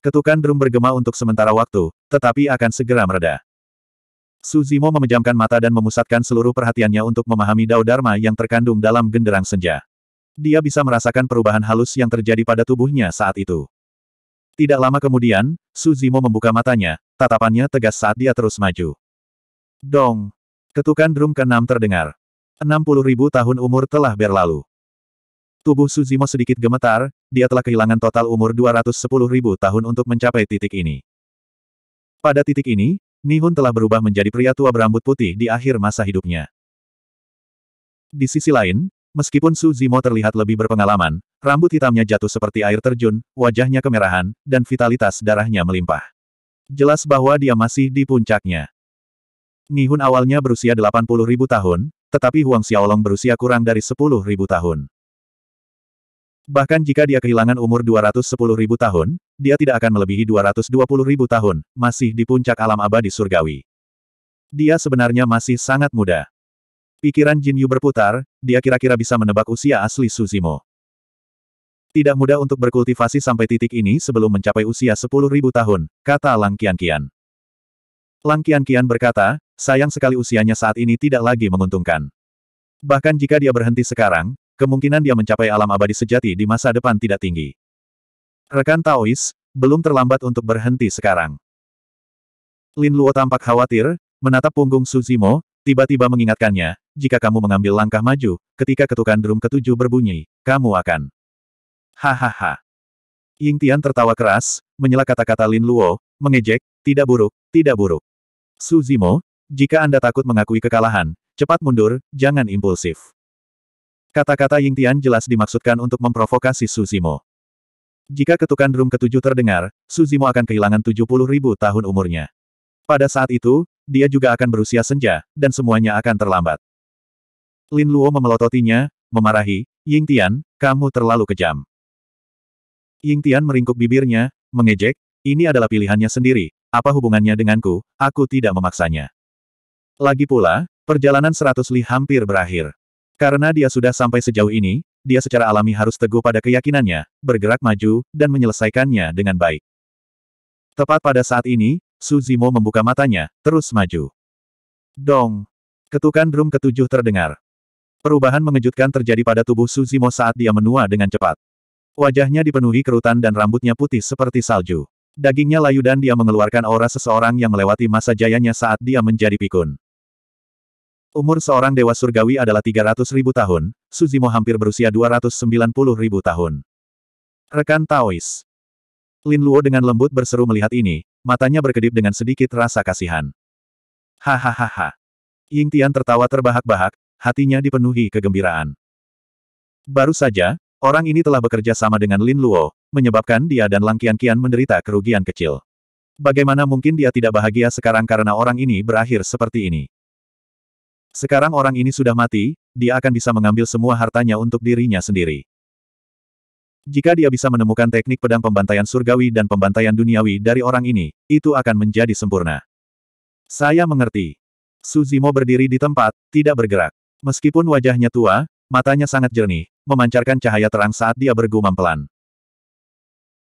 Ketukan drum bergema untuk sementara waktu, tetapi akan segera mereda. Suzimo memejamkan mata dan memusatkan seluruh perhatiannya untuk memahami Dao Dharma yang terkandung dalam genderang senja. Dia bisa merasakan perubahan halus yang terjadi pada tubuhnya saat itu. Tidak lama kemudian, Suzimo membuka matanya, tatapannya tegas saat dia terus maju. Dong! Ketukan drum keenam terdengar. 60 ribu tahun umur telah berlalu. Tubuh Suzimo sedikit gemetar, dia telah kehilangan total umur 210 ribu tahun untuk mencapai titik ini. Pada titik ini, Nihun telah berubah menjadi pria tua berambut putih di akhir masa hidupnya. Di sisi lain, meskipun Suzimo terlihat lebih berpengalaman, rambut hitamnya jatuh seperti air terjun, wajahnya kemerahan, dan vitalitas darahnya melimpah. Jelas bahwa dia masih di puncaknya. Nihun awalnya berusia 80 ribu tahun, tetapi Huang Xiaolong berusia kurang dari 10 ribu tahun. Bahkan jika dia kehilangan umur 210 ribu tahun, dia tidak akan melebihi 220 ribu tahun, masih di puncak alam abadi surgawi. Dia sebenarnya masih sangat muda. Pikiran Jin Yu berputar, dia kira-kira bisa menebak usia asli Suzimo. Tidak mudah untuk berkultivasi sampai titik ini sebelum mencapai usia ribu tahun, kata Lang Qian-Qian. Lang Qian-Qian berkata, sayang sekali usianya saat ini tidak lagi menguntungkan. Bahkan jika dia berhenti sekarang, Kemungkinan dia mencapai alam abadi sejati di masa depan tidak tinggi. Rekan Taois, belum terlambat untuk berhenti sekarang. Lin Luo tampak khawatir, menatap punggung Suzimo, tiba-tiba mengingatkannya, jika kamu mengambil langkah maju, ketika ketukan drum ketujuh berbunyi, kamu akan. Hahaha. Ying Tian tertawa keras, menyela kata-kata Lin Luo, mengejek, tidak buruk, tidak buruk. Suzimo, jika Anda takut mengakui kekalahan, cepat mundur, jangan impulsif. Kata-kata Ying Tian jelas dimaksudkan untuk memprovokasi Suzimo. Jika ketukan drum ketujuh terdengar, Suzimo akan kehilangan puluh ribu tahun umurnya. Pada saat itu, dia juga akan berusia senja, dan semuanya akan terlambat. Lin Luo memelototinya, memarahi, Ying Tian, kamu terlalu kejam. Ying Tian meringkuk bibirnya, mengejek, ini adalah pilihannya sendiri, apa hubungannya denganku, aku tidak memaksanya. Lagi pula, perjalanan seratus li hampir berakhir. Karena dia sudah sampai sejauh ini, dia secara alami harus teguh pada keyakinannya, bergerak maju, dan menyelesaikannya dengan baik. Tepat pada saat ini, Su membuka matanya, terus maju. Dong! Ketukan drum ketujuh terdengar. Perubahan mengejutkan terjadi pada tubuh Su saat dia menua dengan cepat. Wajahnya dipenuhi kerutan dan rambutnya putih seperti salju. Dagingnya layu dan dia mengeluarkan aura seseorang yang melewati masa jayanya saat dia menjadi pikun. Umur seorang dewa surgawi adalah 300 ribu tahun, Suzimo hampir berusia 290 ribu tahun. Rekan Taois. Lin Luo dengan lembut berseru melihat ini, matanya berkedip dengan sedikit rasa kasihan. Hahaha. Ying Tian tertawa terbahak-bahak, hatinya dipenuhi kegembiraan. Baru saja, orang ini telah bekerja sama dengan Lin Luo, menyebabkan dia dan Lang Qian Qian menderita kerugian kecil. Bagaimana mungkin dia tidak bahagia sekarang karena orang ini berakhir seperti ini? Sekarang orang ini sudah mati, dia akan bisa mengambil semua hartanya untuk dirinya sendiri. Jika dia bisa menemukan teknik pedang pembantaian surgawi dan pembantaian duniawi dari orang ini, itu akan menjadi sempurna. Saya mengerti. Suzimo berdiri di tempat, tidak bergerak. Meskipun wajahnya tua, matanya sangat jernih, memancarkan cahaya terang saat dia bergumam pelan.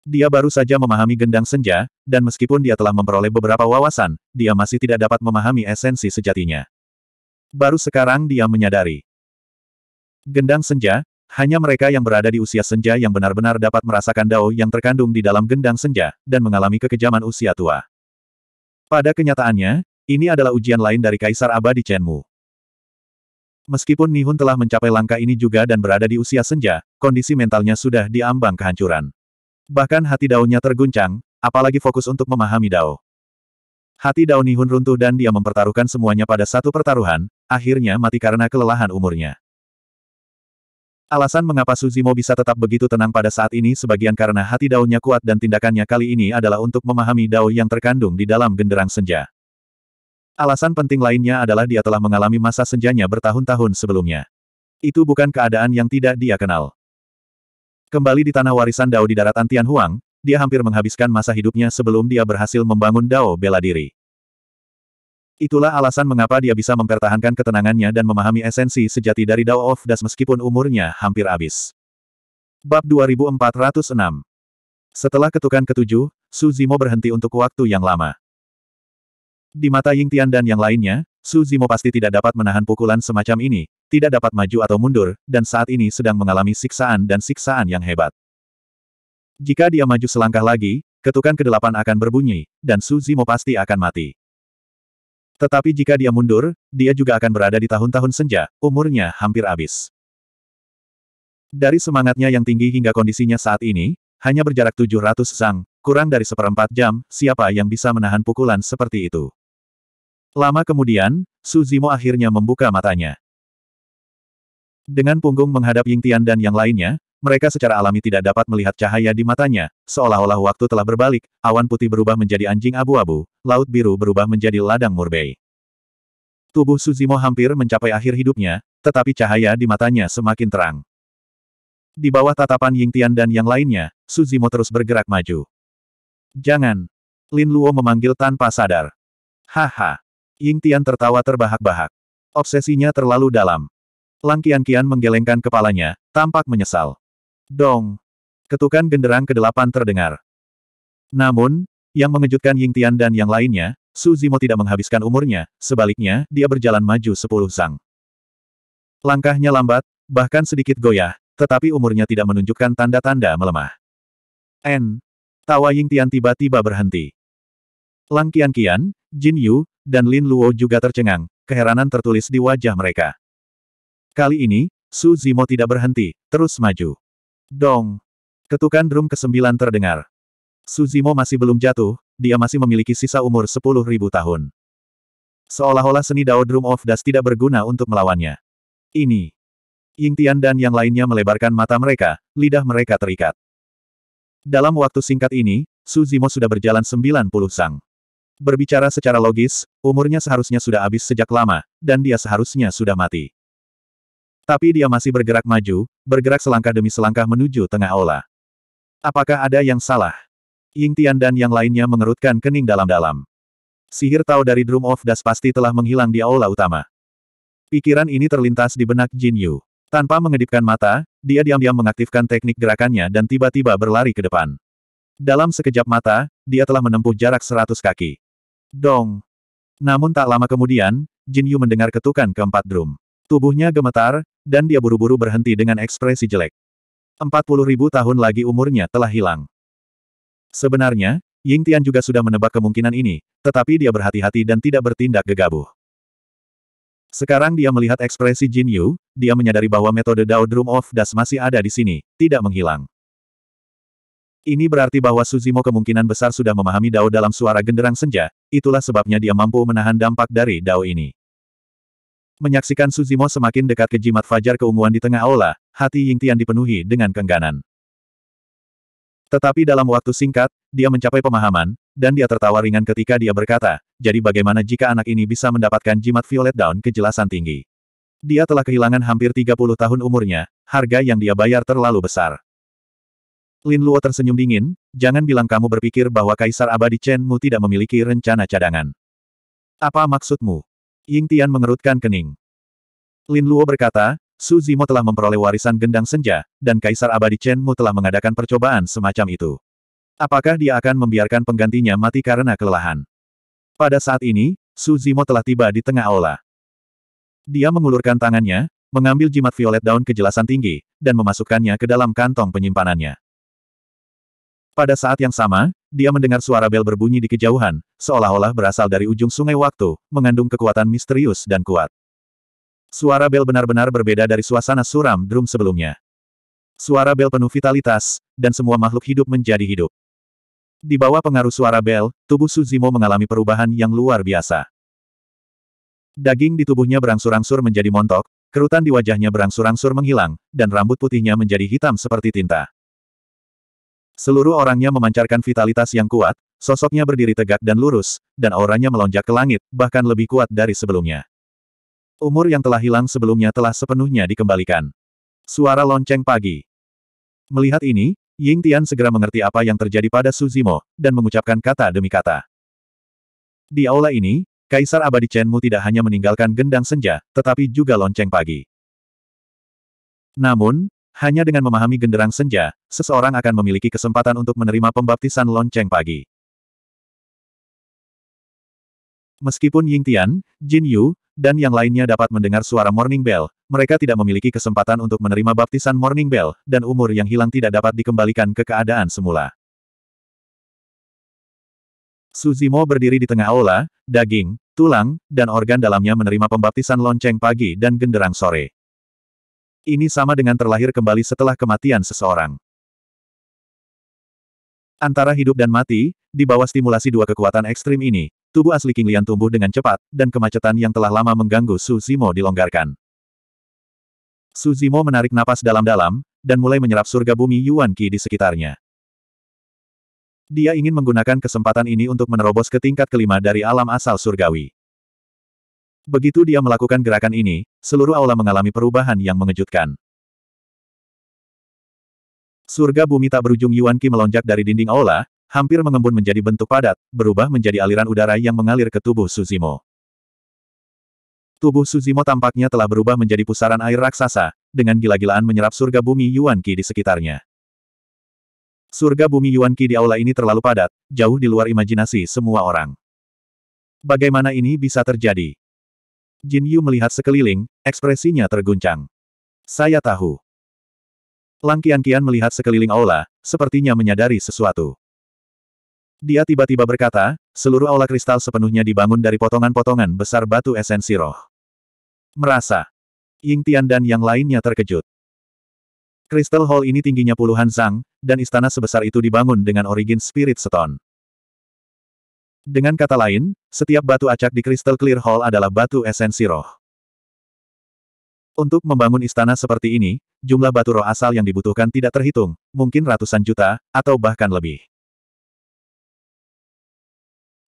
Dia baru saja memahami gendang senja, dan meskipun dia telah memperoleh beberapa wawasan, dia masih tidak dapat memahami esensi sejatinya. Baru sekarang dia menyadari. Gendang senja, hanya mereka yang berada di usia senja yang benar-benar dapat merasakan dao yang terkandung di dalam gendang senja, dan mengalami kekejaman usia tua. Pada kenyataannya, ini adalah ujian lain dari Kaisar Abadi Chenmu. Meskipun Nihun telah mencapai langkah ini juga dan berada di usia senja, kondisi mentalnya sudah diambang kehancuran. Bahkan hati daunnya terguncang, apalagi fokus untuk memahami dao. Hati Dao Nihun runtuh dan dia mempertaruhkan semuanya pada satu pertaruhan, akhirnya mati karena kelelahan umurnya. Alasan mengapa Suzimo bisa tetap begitu tenang pada saat ini sebagian karena hati daunnya kuat dan tindakannya kali ini adalah untuk memahami dao yang terkandung di dalam genderang senja. Alasan penting lainnya adalah dia telah mengalami masa senjanya bertahun-tahun sebelumnya. Itu bukan keadaan yang tidak dia kenal. Kembali di tanah warisan Dao di daratan Tianhuang, dia hampir menghabiskan masa hidupnya sebelum dia berhasil membangun Dao bela diri. Itulah alasan mengapa dia bisa mempertahankan ketenangannya dan memahami esensi sejati dari Dao of Das meskipun umurnya hampir habis. Bab 2406 Setelah ketukan ketujuh, Su Zimo berhenti untuk waktu yang lama. Di mata Ying Tian dan yang lainnya, Su Zimo pasti tidak dapat menahan pukulan semacam ini, tidak dapat maju atau mundur, dan saat ini sedang mengalami siksaan dan siksaan yang hebat. Jika dia maju selangkah lagi, ketukan kedelapan akan berbunyi, dan Su Zimo pasti akan mati. Tetapi jika dia mundur, dia juga akan berada di tahun-tahun senja, umurnya hampir habis. Dari semangatnya yang tinggi hingga kondisinya saat ini, hanya berjarak 700 sang, kurang dari seperempat jam, siapa yang bisa menahan pukulan seperti itu? Lama kemudian, Suzimo akhirnya membuka matanya. Dengan punggung menghadap Ying Tian dan yang lainnya, mereka secara alami tidak dapat melihat cahaya di matanya, seolah-olah waktu telah berbalik, awan putih berubah menjadi anjing abu-abu, laut biru berubah menjadi ladang murbei. Tubuh Suzimo hampir mencapai akhir hidupnya, tetapi cahaya di matanya semakin terang. Di bawah tatapan Ying Tian dan yang lainnya, Suzimo terus bergerak maju. Jangan! Lin Luo memanggil tanpa sadar. Haha! Ying Tian tertawa terbahak-bahak. Obsesinya terlalu dalam. Lang Kian Kian menggelengkan kepalanya, tampak menyesal. Dong! Ketukan genderang ke kedelapan terdengar. Namun, yang mengejutkan Ying Tian dan yang lainnya, Su Zimo tidak menghabiskan umurnya, sebaliknya, dia berjalan maju sepuluh sang. Langkahnya lambat, bahkan sedikit goyah, tetapi umurnya tidak menunjukkan tanda-tanda melemah. N. Tawa Ying Tian tiba-tiba berhenti. Lang kian Kian, Jin Yu, dan Lin Luo juga tercengang, keheranan tertulis di wajah mereka. Kali ini, Su Zimo tidak berhenti, terus maju. Dong! Ketukan drum ke kesembilan terdengar. Suzimo masih belum jatuh, dia masih memiliki sisa umur sepuluh ribu tahun. Seolah-olah seni Dao Drum of Das tidak berguna untuk melawannya. Ini. Ying Tian dan yang lainnya melebarkan mata mereka, lidah mereka terikat. Dalam waktu singkat ini, Suzimo sudah berjalan 90 sang. Berbicara secara logis, umurnya seharusnya sudah habis sejak lama, dan dia seharusnya sudah mati. Tapi dia masih bergerak maju, bergerak selangkah demi selangkah menuju tengah aula. Apakah ada yang salah? Ying Tian dan yang lainnya mengerutkan kening dalam-dalam. Sihir tahu dari Drum of Das pasti telah menghilang di aula utama. Pikiran ini terlintas di benak Jin Yu. Tanpa mengedipkan mata, dia diam-diam mengaktifkan teknik gerakannya dan tiba-tiba berlari ke depan. Dalam sekejap mata, dia telah menempuh jarak seratus kaki. Dong! Namun tak lama kemudian, Jin Yu mendengar ketukan keempat drum. Tubuhnya gemetar, dan dia buru-buru berhenti dengan ekspresi jelek. Empat puluh ribu tahun lagi umurnya telah hilang. Sebenarnya, Ying Tian juga sudah menebak kemungkinan ini, tetapi dia berhati-hati dan tidak bertindak gegabah. Sekarang dia melihat ekspresi Jin Yu, dia menyadari bahwa metode Dao Drum of Das masih ada di sini, tidak menghilang. Ini berarti bahwa Suzimo kemungkinan besar sudah memahami Dao dalam suara genderang senja, itulah sebabnya dia mampu menahan dampak dari Dao ini. Menyaksikan Suzimo semakin dekat ke jimat fajar keunguan di tengah aula, hati Ying Tian dipenuhi dengan kengganan. Tetapi dalam waktu singkat, dia mencapai pemahaman, dan dia tertawa ringan ketika dia berkata, jadi bagaimana jika anak ini bisa mendapatkan jimat violet daun kejelasan tinggi? Dia telah kehilangan hampir 30 tahun umurnya, harga yang dia bayar terlalu besar. Lin Luo tersenyum dingin, jangan bilang kamu berpikir bahwa Kaisar Abadi Chen Mu tidak memiliki rencana cadangan. Apa maksudmu? Ying Tian mengerutkan kening. Lin Luo berkata, Su Zimo telah memperoleh warisan gendang senja, dan Kaisar Abadi Chen Mu telah mengadakan percobaan semacam itu. Apakah dia akan membiarkan penggantinya mati karena kelelahan? Pada saat ini, Su Zimo telah tiba di tengah aula. Dia mengulurkan tangannya, mengambil jimat violet daun kejelasan tinggi, dan memasukkannya ke dalam kantong penyimpanannya. Pada saat yang sama, dia mendengar suara bel berbunyi di kejauhan, seolah-olah berasal dari ujung sungai waktu, mengandung kekuatan misterius dan kuat. Suara bel benar-benar berbeda dari suasana suram drum sebelumnya. Suara bel penuh vitalitas, dan semua makhluk hidup menjadi hidup. Di bawah pengaruh suara bel, tubuh Suzimo mengalami perubahan yang luar biasa. Daging di tubuhnya berangsur-angsur menjadi montok, kerutan di wajahnya berangsur-angsur menghilang, dan rambut putihnya menjadi hitam seperti tinta. Seluruh orangnya memancarkan vitalitas yang kuat, sosoknya berdiri tegak dan lurus, dan auranya melonjak ke langit, bahkan lebih kuat dari sebelumnya. Umur yang telah hilang sebelumnya telah sepenuhnya dikembalikan. Suara lonceng pagi. Melihat ini, Ying Tian segera mengerti apa yang terjadi pada Suzimo, dan mengucapkan kata demi kata. Di aula ini, Kaisar Abadi Chenmu tidak hanya meninggalkan gendang senja, tetapi juga lonceng pagi. Namun, hanya dengan memahami genderang senja, seseorang akan memiliki kesempatan untuk menerima pembaptisan lonceng pagi. Meskipun Ying Tian, Jin Yu, dan yang lainnya dapat mendengar suara Morning Bell, mereka tidak memiliki kesempatan untuk menerima baptisan Morning Bell, dan umur yang hilang tidak dapat dikembalikan ke keadaan semula. Suzimo berdiri di tengah aula, daging, tulang, dan organ dalamnya menerima pembaptisan lonceng pagi dan genderang sore. Ini sama dengan terlahir kembali setelah kematian seseorang. Antara hidup dan mati, di bawah stimulasi dua kekuatan ekstrim ini, tubuh asli King Lian tumbuh dengan cepat, dan kemacetan yang telah lama mengganggu Su Zimo dilonggarkan. Su Zimo menarik napas dalam-dalam, dan mulai menyerap surga bumi Yuan Qi di sekitarnya. Dia ingin menggunakan kesempatan ini untuk menerobos ke tingkat kelima dari alam asal surgawi. Begitu dia melakukan gerakan ini, seluruh aula mengalami perubahan yang mengejutkan. Surga bumi tak berujung Yuan Qi melonjak dari dinding aula, hampir mengembun menjadi bentuk padat, berubah menjadi aliran udara yang mengalir ke tubuh Suzimo. Tubuh Suzimo tampaknya telah berubah menjadi pusaran air raksasa, dengan gila-gilaan menyerap surga bumi Yuan Qi di sekitarnya. Surga bumi Yuan Qi di aula ini terlalu padat, jauh di luar imajinasi semua orang. Bagaimana ini bisa terjadi? Jin Yu melihat sekeliling, ekspresinya terguncang. Saya tahu. Lang Qian-Qian melihat sekeliling aula, sepertinya menyadari sesuatu. Dia tiba-tiba berkata, seluruh aula kristal sepenuhnya dibangun dari potongan-potongan besar batu esensi roh. Merasa. Ying Tian dan yang lainnya terkejut. Kristal Hall ini tingginya puluhan zang, dan istana sebesar itu dibangun dengan origin spirit stone. Dengan kata lain, setiap batu acak di Crystal Clear Hall adalah batu esensi roh. Untuk membangun istana seperti ini, jumlah batu roh asal yang dibutuhkan tidak terhitung, mungkin ratusan juta, atau bahkan lebih.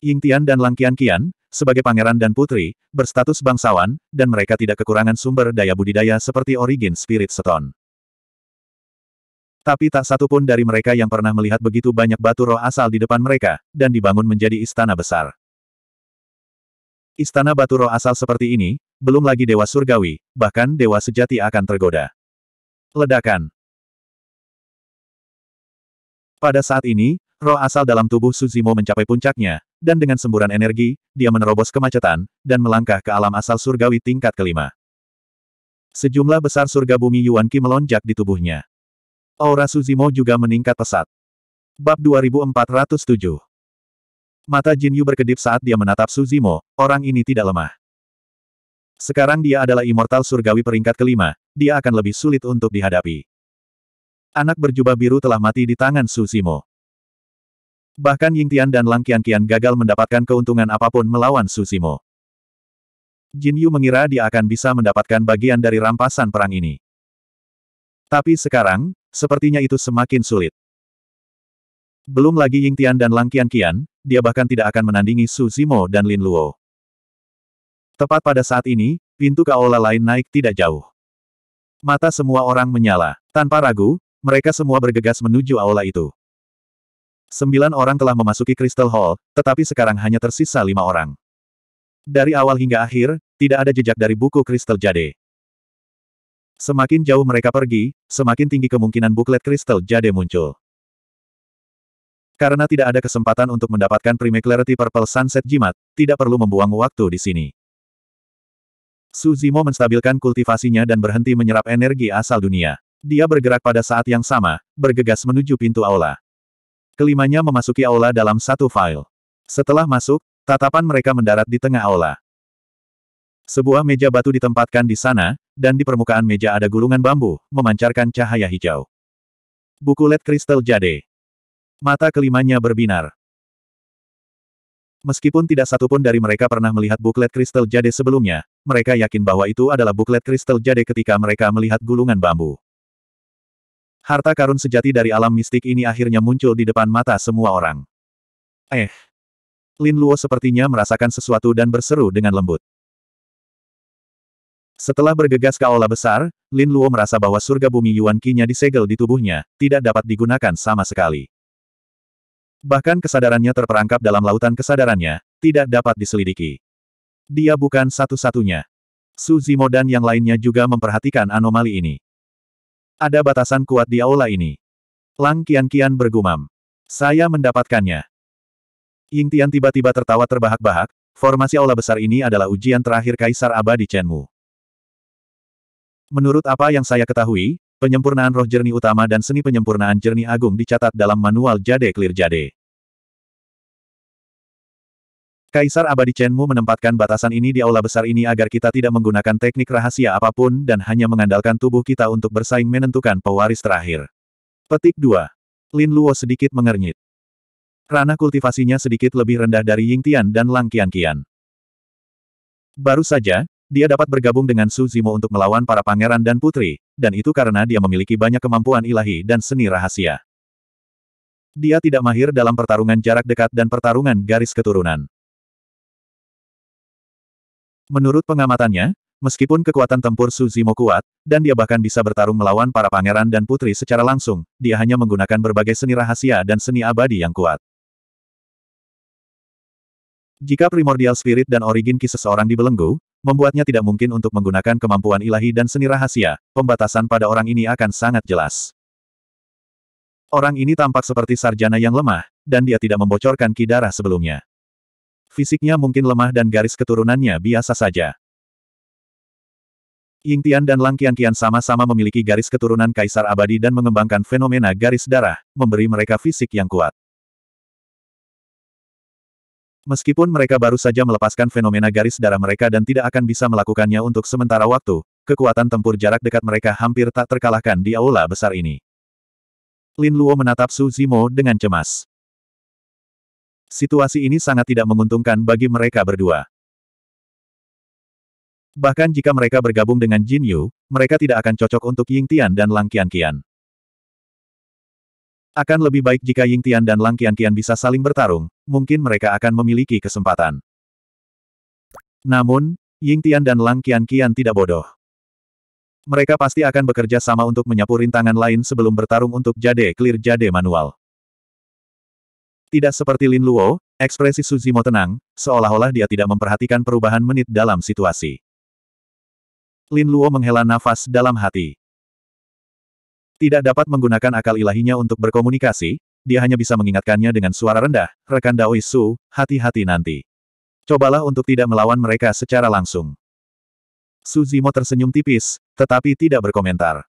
Ying Tian dan Lang Qian Qian, sebagai pangeran dan putri, berstatus bangsawan, dan mereka tidak kekurangan sumber daya budidaya seperti origin spirit Stone. Tapi tak satu pun dari mereka yang pernah melihat begitu banyak batu roh asal di depan mereka, dan dibangun menjadi istana besar. Istana batu roh asal seperti ini, belum lagi dewa surgawi, bahkan dewa sejati akan tergoda. Ledakan Pada saat ini, roh asal dalam tubuh Suzimo mencapai puncaknya, dan dengan semburan energi, dia menerobos kemacetan, dan melangkah ke alam asal surgawi tingkat kelima. Sejumlah besar surga bumi Yuan Qi melonjak di tubuhnya. Aura Suzimo juga meningkat pesat. Bab 2407 Mata Jin Yu berkedip saat dia menatap Suzimo, orang ini tidak lemah. Sekarang dia adalah immortal surgawi peringkat kelima, dia akan lebih sulit untuk dihadapi. Anak berjubah biru telah mati di tangan Suzimo. Bahkan Ying Tian dan Lang Qian-Qian gagal mendapatkan keuntungan apapun melawan Suzimo. Jin Yu mengira dia akan bisa mendapatkan bagian dari rampasan perang ini. Tapi sekarang, Sepertinya itu semakin sulit. Belum lagi Ying Tian dan Lang Qian Qian, dia bahkan tidak akan menandingi Su Zimo dan Lin Luo. Tepat pada saat ini, pintu ke lain naik tidak jauh. Mata semua orang menyala. Tanpa ragu, mereka semua bergegas menuju aula itu. Sembilan orang telah memasuki Crystal Hall, tetapi sekarang hanya tersisa lima orang. Dari awal hingga akhir, tidak ada jejak dari buku Crystal jade. Semakin jauh mereka pergi, semakin tinggi kemungkinan buklet kristal jade muncul. Karena tidak ada kesempatan untuk mendapatkan Prime Clarity Purple Sunset Jimat, tidak perlu membuang waktu di sini. Suzimo menstabilkan kultivasinya dan berhenti menyerap energi asal dunia. Dia bergerak pada saat yang sama, bergegas menuju pintu aula. Kelimanya memasuki aula dalam satu file. Setelah masuk, tatapan mereka mendarat di tengah aula. Sebuah meja batu ditempatkan di sana, dan di permukaan meja ada gulungan bambu, memancarkan cahaya hijau. Buku LED kristal jade. Mata kelimanya berbinar. Meskipun tidak satupun dari mereka pernah melihat buklet kristal jade sebelumnya, mereka yakin bahwa itu adalah buklet kristal jade ketika mereka melihat gulungan bambu. Harta karun sejati dari alam mistik ini akhirnya muncul di depan mata semua orang. Eh. Lin Luo sepertinya merasakan sesuatu dan berseru dengan lembut. Setelah bergegas ke aula besar, Lin Luo merasa bahwa surga bumi Yuan Qi-nya disegel di tubuhnya, tidak dapat digunakan sama sekali. Bahkan kesadarannya terperangkap dalam lautan kesadarannya, tidak dapat diselidiki. Dia bukan satu-satunya. Su Zimo dan yang lainnya juga memperhatikan anomali ini. Ada batasan kuat di aula ini. Lang kian-kian bergumam. Saya mendapatkannya. Ying Tian tiba-tiba tertawa terbahak-bahak, formasi aula besar ini adalah ujian terakhir Kaisar Abadi Chen Mu. Menurut apa yang saya ketahui, penyempurnaan roh jernih utama dan seni penyempurnaan jernih agung dicatat dalam manual Jade Clear Jade. Kaisar Abadi Chenmu menempatkan batasan ini di aula besar ini agar kita tidak menggunakan teknik rahasia apapun dan hanya mengandalkan tubuh kita untuk bersaing menentukan pewaris terakhir. Petik 2. Lin Luo sedikit mengernyit. Ranah kultivasinya sedikit lebih rendah dari Ying Tian dan Lang Qian Qian. Baru saja, dia dapat bergabung dengan Su Zimo untuk melawan para pangeran dan putri, dan itu karena dia memiliki banyak kemampuan ilahi dan seni rahasia. Dia tidak mahir dalam pertarungan jarak dekat dan pertarungan garis keturunan. Menurut pengamatannya, meskipun kekuatan tempur Su Zimo kuat, dan dia bahkan bisa bertarung melawan para pangeran dan putri secara langsung, dia hanya menggunakan berbagai seni rahasia dan seni abadi yang kuat. Jika primordial spirit dan origin ki seseorang dibelenggu, membuatnya tidak mungkin untuk menggunakan kemampuan ilahi dan seni rahasia, pembatasan pada orang ini akan sangat jelas. Orang ini tampak seperti sarjana yang lemah, dan dia tidak membocorkan darah sebelumnya. Fisiknya mungkin lemah dan garis keturunannya biasa saja. Ying Tian dan Lang Qian Qian sama-sama memiliki garis keturunan kaisar abadi dan mengembangkan fenomena garis darah, memberi mereka fisik yang kuat. Meskipun mereka baru saja melepaskan fenomena garis darah mereka dan tidak akan bisa melakukannya untuk sementara waktu, kekuatan tempur jarak dekat mereka hampir tak terkalahkan di aula besar ini. Lin Luo menatap Su Zimo dengan cemas. Situasi ini sangat tidak menguntungkan bagi mereka berdua. Bahkan jika mereka bergabung dengan Jin Yu, mereka tidak akan cocok untuk Ying Tian dan Lang Qian Qian. Akan lebih baik jika Ying Tian dan Lang Qian Qian bisa saling bertarung, mungkin mereka akan memiliki kesempatan. Namun, Ying Tian dan Lang Qian Qian tidak bodoh. Mereka pasti akan bekerja sama untuk menyapu rintangan lain sebelum bertarung untuk jade clear jade manual. Tidak seperti Lin Luo, ekspresi Suzimo tenang, seolah-olah dia tidak memperhatikan perubahan menit dalam situasi. Lin Luo menghela nafas dalam hati. Tidak dapat menggunakan akal ilahinya untuk berkomunikasi, dia hanya bisa mengingatkannya dengan suara rendah, rekan Daois Su, hati-hati nanti. Cobalah untuk tidak melawan mereka secara langsung. Su Zimo tersenyum tipis, tetapi tidak berkomentar.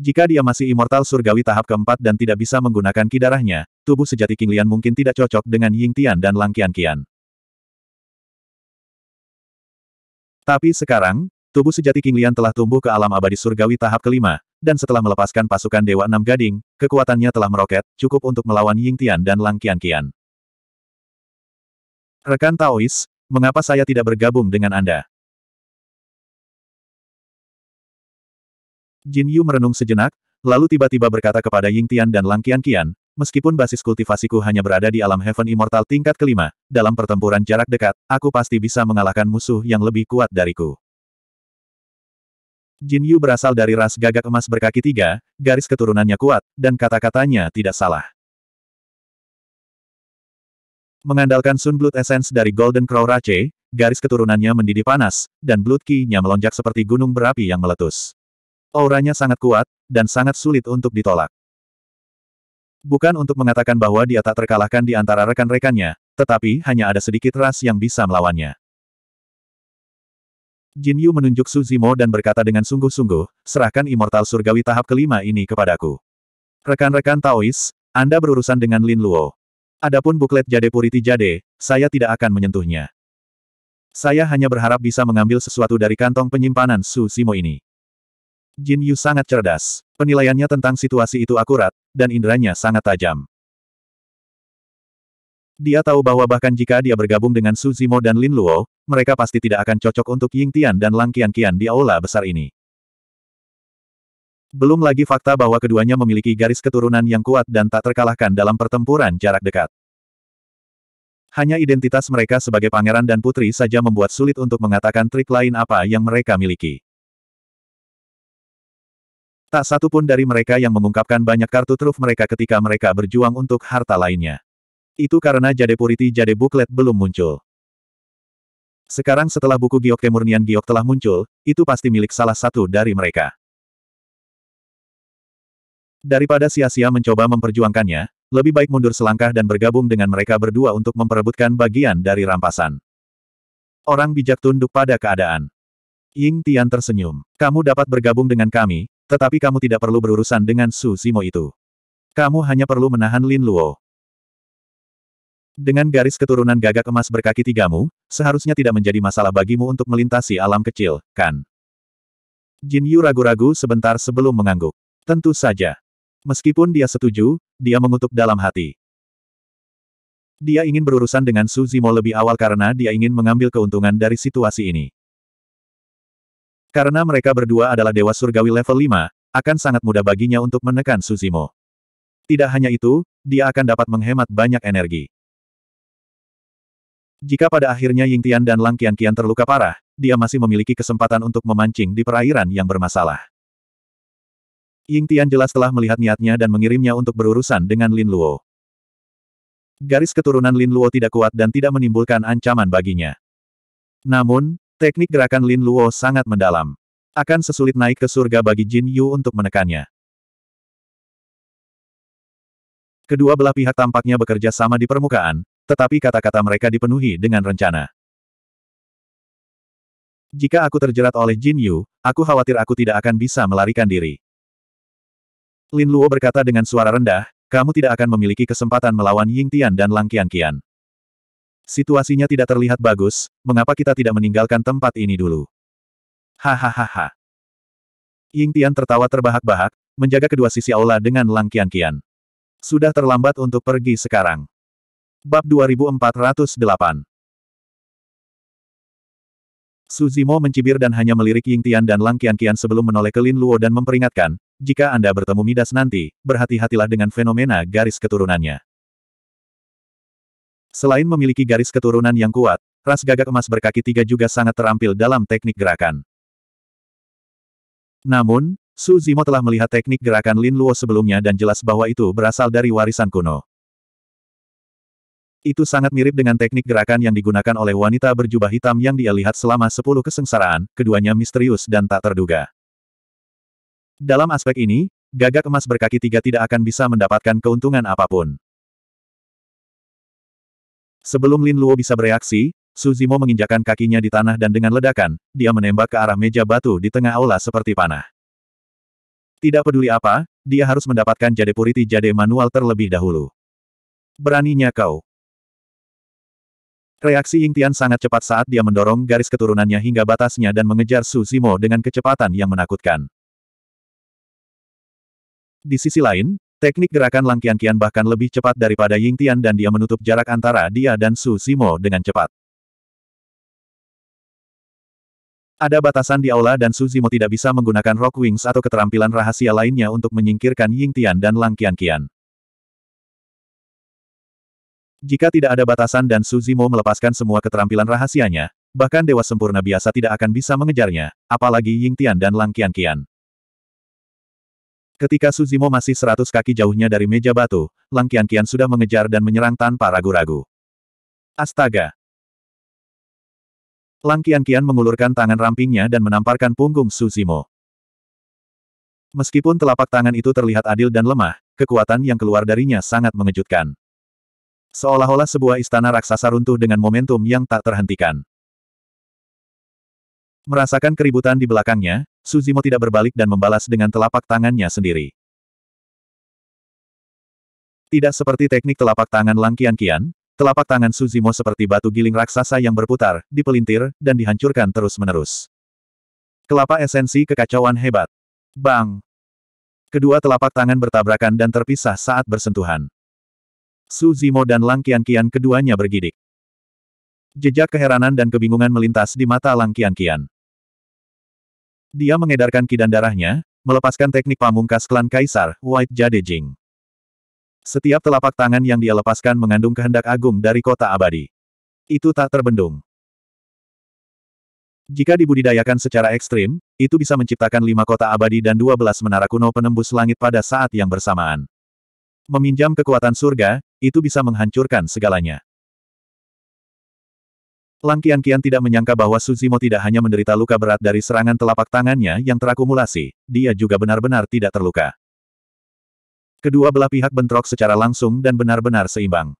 Jika dia masih immortal surgawi tahap keempat dan tidak bisa menggunakan kidarahnya, tubuh sejati King Lian mungkin tidak cocok dengan Ying Tian dan Lang Qian Qian. Tapi sekarang, Tubuh sejati King Lian telah tumbuh ke alam abadi surgawi tahap kelima, dan setelah melepaskan pasukan Dewa Enam Gading, kekuatannya telah meroket, cukup untuk melawan Ying Tian dan Lang Qian Qian. Rekan Taois, mengapa saya tidak bergabung dengan Anda? Jin Yu merenung sejenak, lalu tiba-tiba berkata kepada Ying Tian dan Lang Qian Qian, meskipun basis kultivasiku hanya berada di alam Heaven Immortal tingkat kelima, dalam pertempuran jarak dekat, aku pasti bisa mengalahkan musuh yang lebih kuat dariku. Jin Yu berasal dari ras gagak emas berkaki tiga, garis keturunannya kuat, dan kata-katanya tidak salah. Mengandalkan Sun Blood Essence dari Golden Crow Rache, garis keturunannya mendidih panas, dan Blood Ki-nya melonjak seperti gunung berapi yang meletus. Auranya sangat kuat, dan sangat sulit untuk ditolak. Bukan untuk mengatakan bahwa dia tak terkalahkan di antara rekan-rekannya, tetapi hanya ada sedikit ras yang bisa melawannya. Jin Yu menunjuk Su Zimo dan berkata dengan sungguh-sungguh, serahkan immortal surgawi tahap kelima ini kepadaku. Rekan-rekan Taois, Anda berurusan dengan Lin Luo. Adapun buklet Jade Puriti Jade, saya tidak akan menyentuhnya. Saya hanya berharap bisa mengambil sesuatu dari kantong penyimpanan Su Zimo ini. Jin Yu sangat cerdas. Penilaiannya tentang situasi itu akurat, dan inderanya sangat tajam. Dia tahu bahwa bahkan jika dia bergabung dengan Su Zimo dan Lin Luo, mereka pasti tidak akan cocok untuk Ying Tian dan Lang Qian Qian di aula besar ini. Belum lagi fakta bahwa keduanya memiliki garis keturunan yang kuat dan tak terkalahkan dalam pertempuran jarak dekat. Hanya identitas mereka sebagai pangeran dan putri saja membuat sulit untuk mengatakan trik lain apa yang mereka miliki. Tak satu pun dari mereka yang mengungkapkan banyak kartu truf mereka ketika mereka berjuang untuk harta lainnya. Itu karena Jade Puriti Jade Buklet belum muncul. Sekarang setelah buku giok kemurnian giok telah muncul, itu pasti milik salah satu dari mereka. Daripada sia-sia mencoba memperjuangkannya, lebih baik mundur selangkah dan bergabung dengan mereka berdua untuk memperebutkan bagian dari rampasan. Orang bijak tunduk pada keadaan. Ying Tian tersenyum. Kamu dapat bergabung dengan kami, tetapi kamu tidak perlu berurusan dengan Su Simo itu. Kamu hanya perlu menahan Lin Luo. Dengan garis keturunan gagak emas berkaki tigamu, seharusnya tidak menjadi masalah bagimu untuk melintasi alam kecil, kan? Jin Yu ragu-ragu sebentar sebelum mengangguk. Tentu saja. Meskipun dia setuju, dia mengutuk dalam hati. Dia ingin berurusan dengan Su Zimo lebih awal karena dia ingin mengambil keuntungan dari situasi ini. Karena mereka berdua adalah dewa surgawi level 5, akan sangat mudah baginya untuk menekan Suzimo. Tidak hanya itu, dia akan dapat menghemat banyak energi. Jika pada akhirnya Ying Tian dan Lang Qian Qian terluka parah, dia masih memiliki kesempatan untuk memancing di perairan yang bermasalah. Ying Tian jelas telah melihat niatnya dan mengirimnya untuk berurusan dengan Lin Luo. Garis keturunan Lin Luo tidak kuat dan tidak menimbulkan ancaman baginya. Namun, teknik gerakan Lin Luo sangat mendalam. Akan sesulit naik ke surga bagi Jin Yu untuk menekannya. Kedua belah pihak tampaknya bekerja sama di permukaan, tetapi kata-kata mereka dipenuhi dengan rencana. Jika aku terjerat oleh Jin Yu, aku khawatir aku tidak akan bisa melarikan diri. Lin Luo berkata dengan suara rendah, kamu tidak akan memiliki kesempatan melawan Ying Tian dan Lang Qian Qian. Situasinya tidak terlihat bagus, mengapa kita tidak meninggalkan tempat ini dulu? Hahaha. Ying Tian tertawa terbahak-bahak, menjaga kedua sisi aula dengan Lang Qian Qian. Sudah terlambat untuk pergi sekarang. Bab 2408 Suzimo mencibir dan hanya melirik Ying Tian dan Lang Qian Qian sebelum menoleh ke Lin Luo dan memperingatkan, jika Anda bertemu Midas nanti, berhati-hatilah dengan fenomena garis keturunannya. Selain memiliki garis keturunan yang kuat, ras gagak emas berkaki tiga juga sangat terampil dalam teknik gerakan. Namun, Su Zimo telah melihat teknik gerakan Lin Luo sebelumnya dan jelas bahwa itu berasal dari warisan kuno. Itu sangat mirip dengan teknik gerakan yang digunakan oleh wanita berjubah hitam yang dia lihat selama sepuluh kesengsaraan, keduanya misterius dan tak terduga. Dalam aspek ini, gagak emas berkaki tiga tidak akan bisa mendapatkan keuntungan apapun. Sebelum Lin Luo bisa bereaksi, Suzimo menginjakan kakinya di tanah dan dengan ledakan, dia menembak ke arah meja batu di tengah aula seperti panah. Tidak peduli apa, dia harus mendapatkan jade puriti jade manual terlebih dahulu. Beraninya kau. Reaksi Ying Tian sangat cepat saat dia mendorong garis keturunannya hingga batasnya dan mengejar Su Zimo dengan kecepatan yang menakutkan. Di sisi lain, teknik gerakan Lang Qian Qian bahkan lebih cepat daripada Ying Tian dan dia menutup jarak antara dia dan Su Zimo dengan cepat. Ada batasan di aula dan Su Zimo tidak bisa menggunakan Rock Wings atau keterampilan rahasia lainnya untuk menyingkirkan Ying Tian dan Lang Qian Qian. Jika tidak ada batasan dan Suzimo melepaskan semua keterampilan rahasianya, bahkan dewa sempurna biasa tidak akan bisa mengejarnya, apalagi Ying Tian dan Lang Qian Qian. Ketika Suzimo masih seratus kaki jauhnya dari meja batu, Lang Qian Qian sudah mengejar dan menyerang tanpa ragu-ragu. Astaga! Lang Qian Qian mengulurkan tangan rampingnya dan menamparkan punggung Suzimo. Meskipun telapak tangan itu terlihat adil dan lemah, kekuatan yang keluar darinya sangat mengejutkan. Seolah-olah sebuah istana raksasa runtuh dengan momentum yang tak terhentikan. Merasakan keributan di belakangnya, Suzimo tidak berbalik dan membalas dengan telapak tangannya sendiri. Tidak seperti teknik telapak tangan langkian Kian, telapak tangan Suzimo seperti batu giling raksasa yang berputar, dipelintir, dan dihancurkan terus-menerus. Kelapa esensi kekacauan hebat. Bang! Kedua telapak tangan bertabrakan dan terpisah saat bersentuhan. Su Zimo dan Lang Qian-Qian keduanya bergidik. Jejak keheranan dan kebingungan melintas di mata Lang Qian-Qian. Dia mengedarkan kidan darahnya, melepaskan teknik pamungkas klan Kaisar, White Jade Jing. Setiap telapak tangan yang dia lepaskan mengandung kehendak agung dari kota abadi. Itu tak terbendung. Jika dibudidayakan secara ekstrim, itu bisa menciptakan lima kota abadi dan dua belas menara kuno penembus langit pada saat yang bersamaan. Meminjam kekuatan surga, itu bisa menghancurkan segalanya. Lang Qian tidak menyangka bahwa Suzimo tidak hanya menderita luka berat dari serangan telapak tangannya yang terakumulasi, dia juga benar-benar tidak terluka. Kedua belah pihak bentrok secara langsung dan benar-benar seimbang.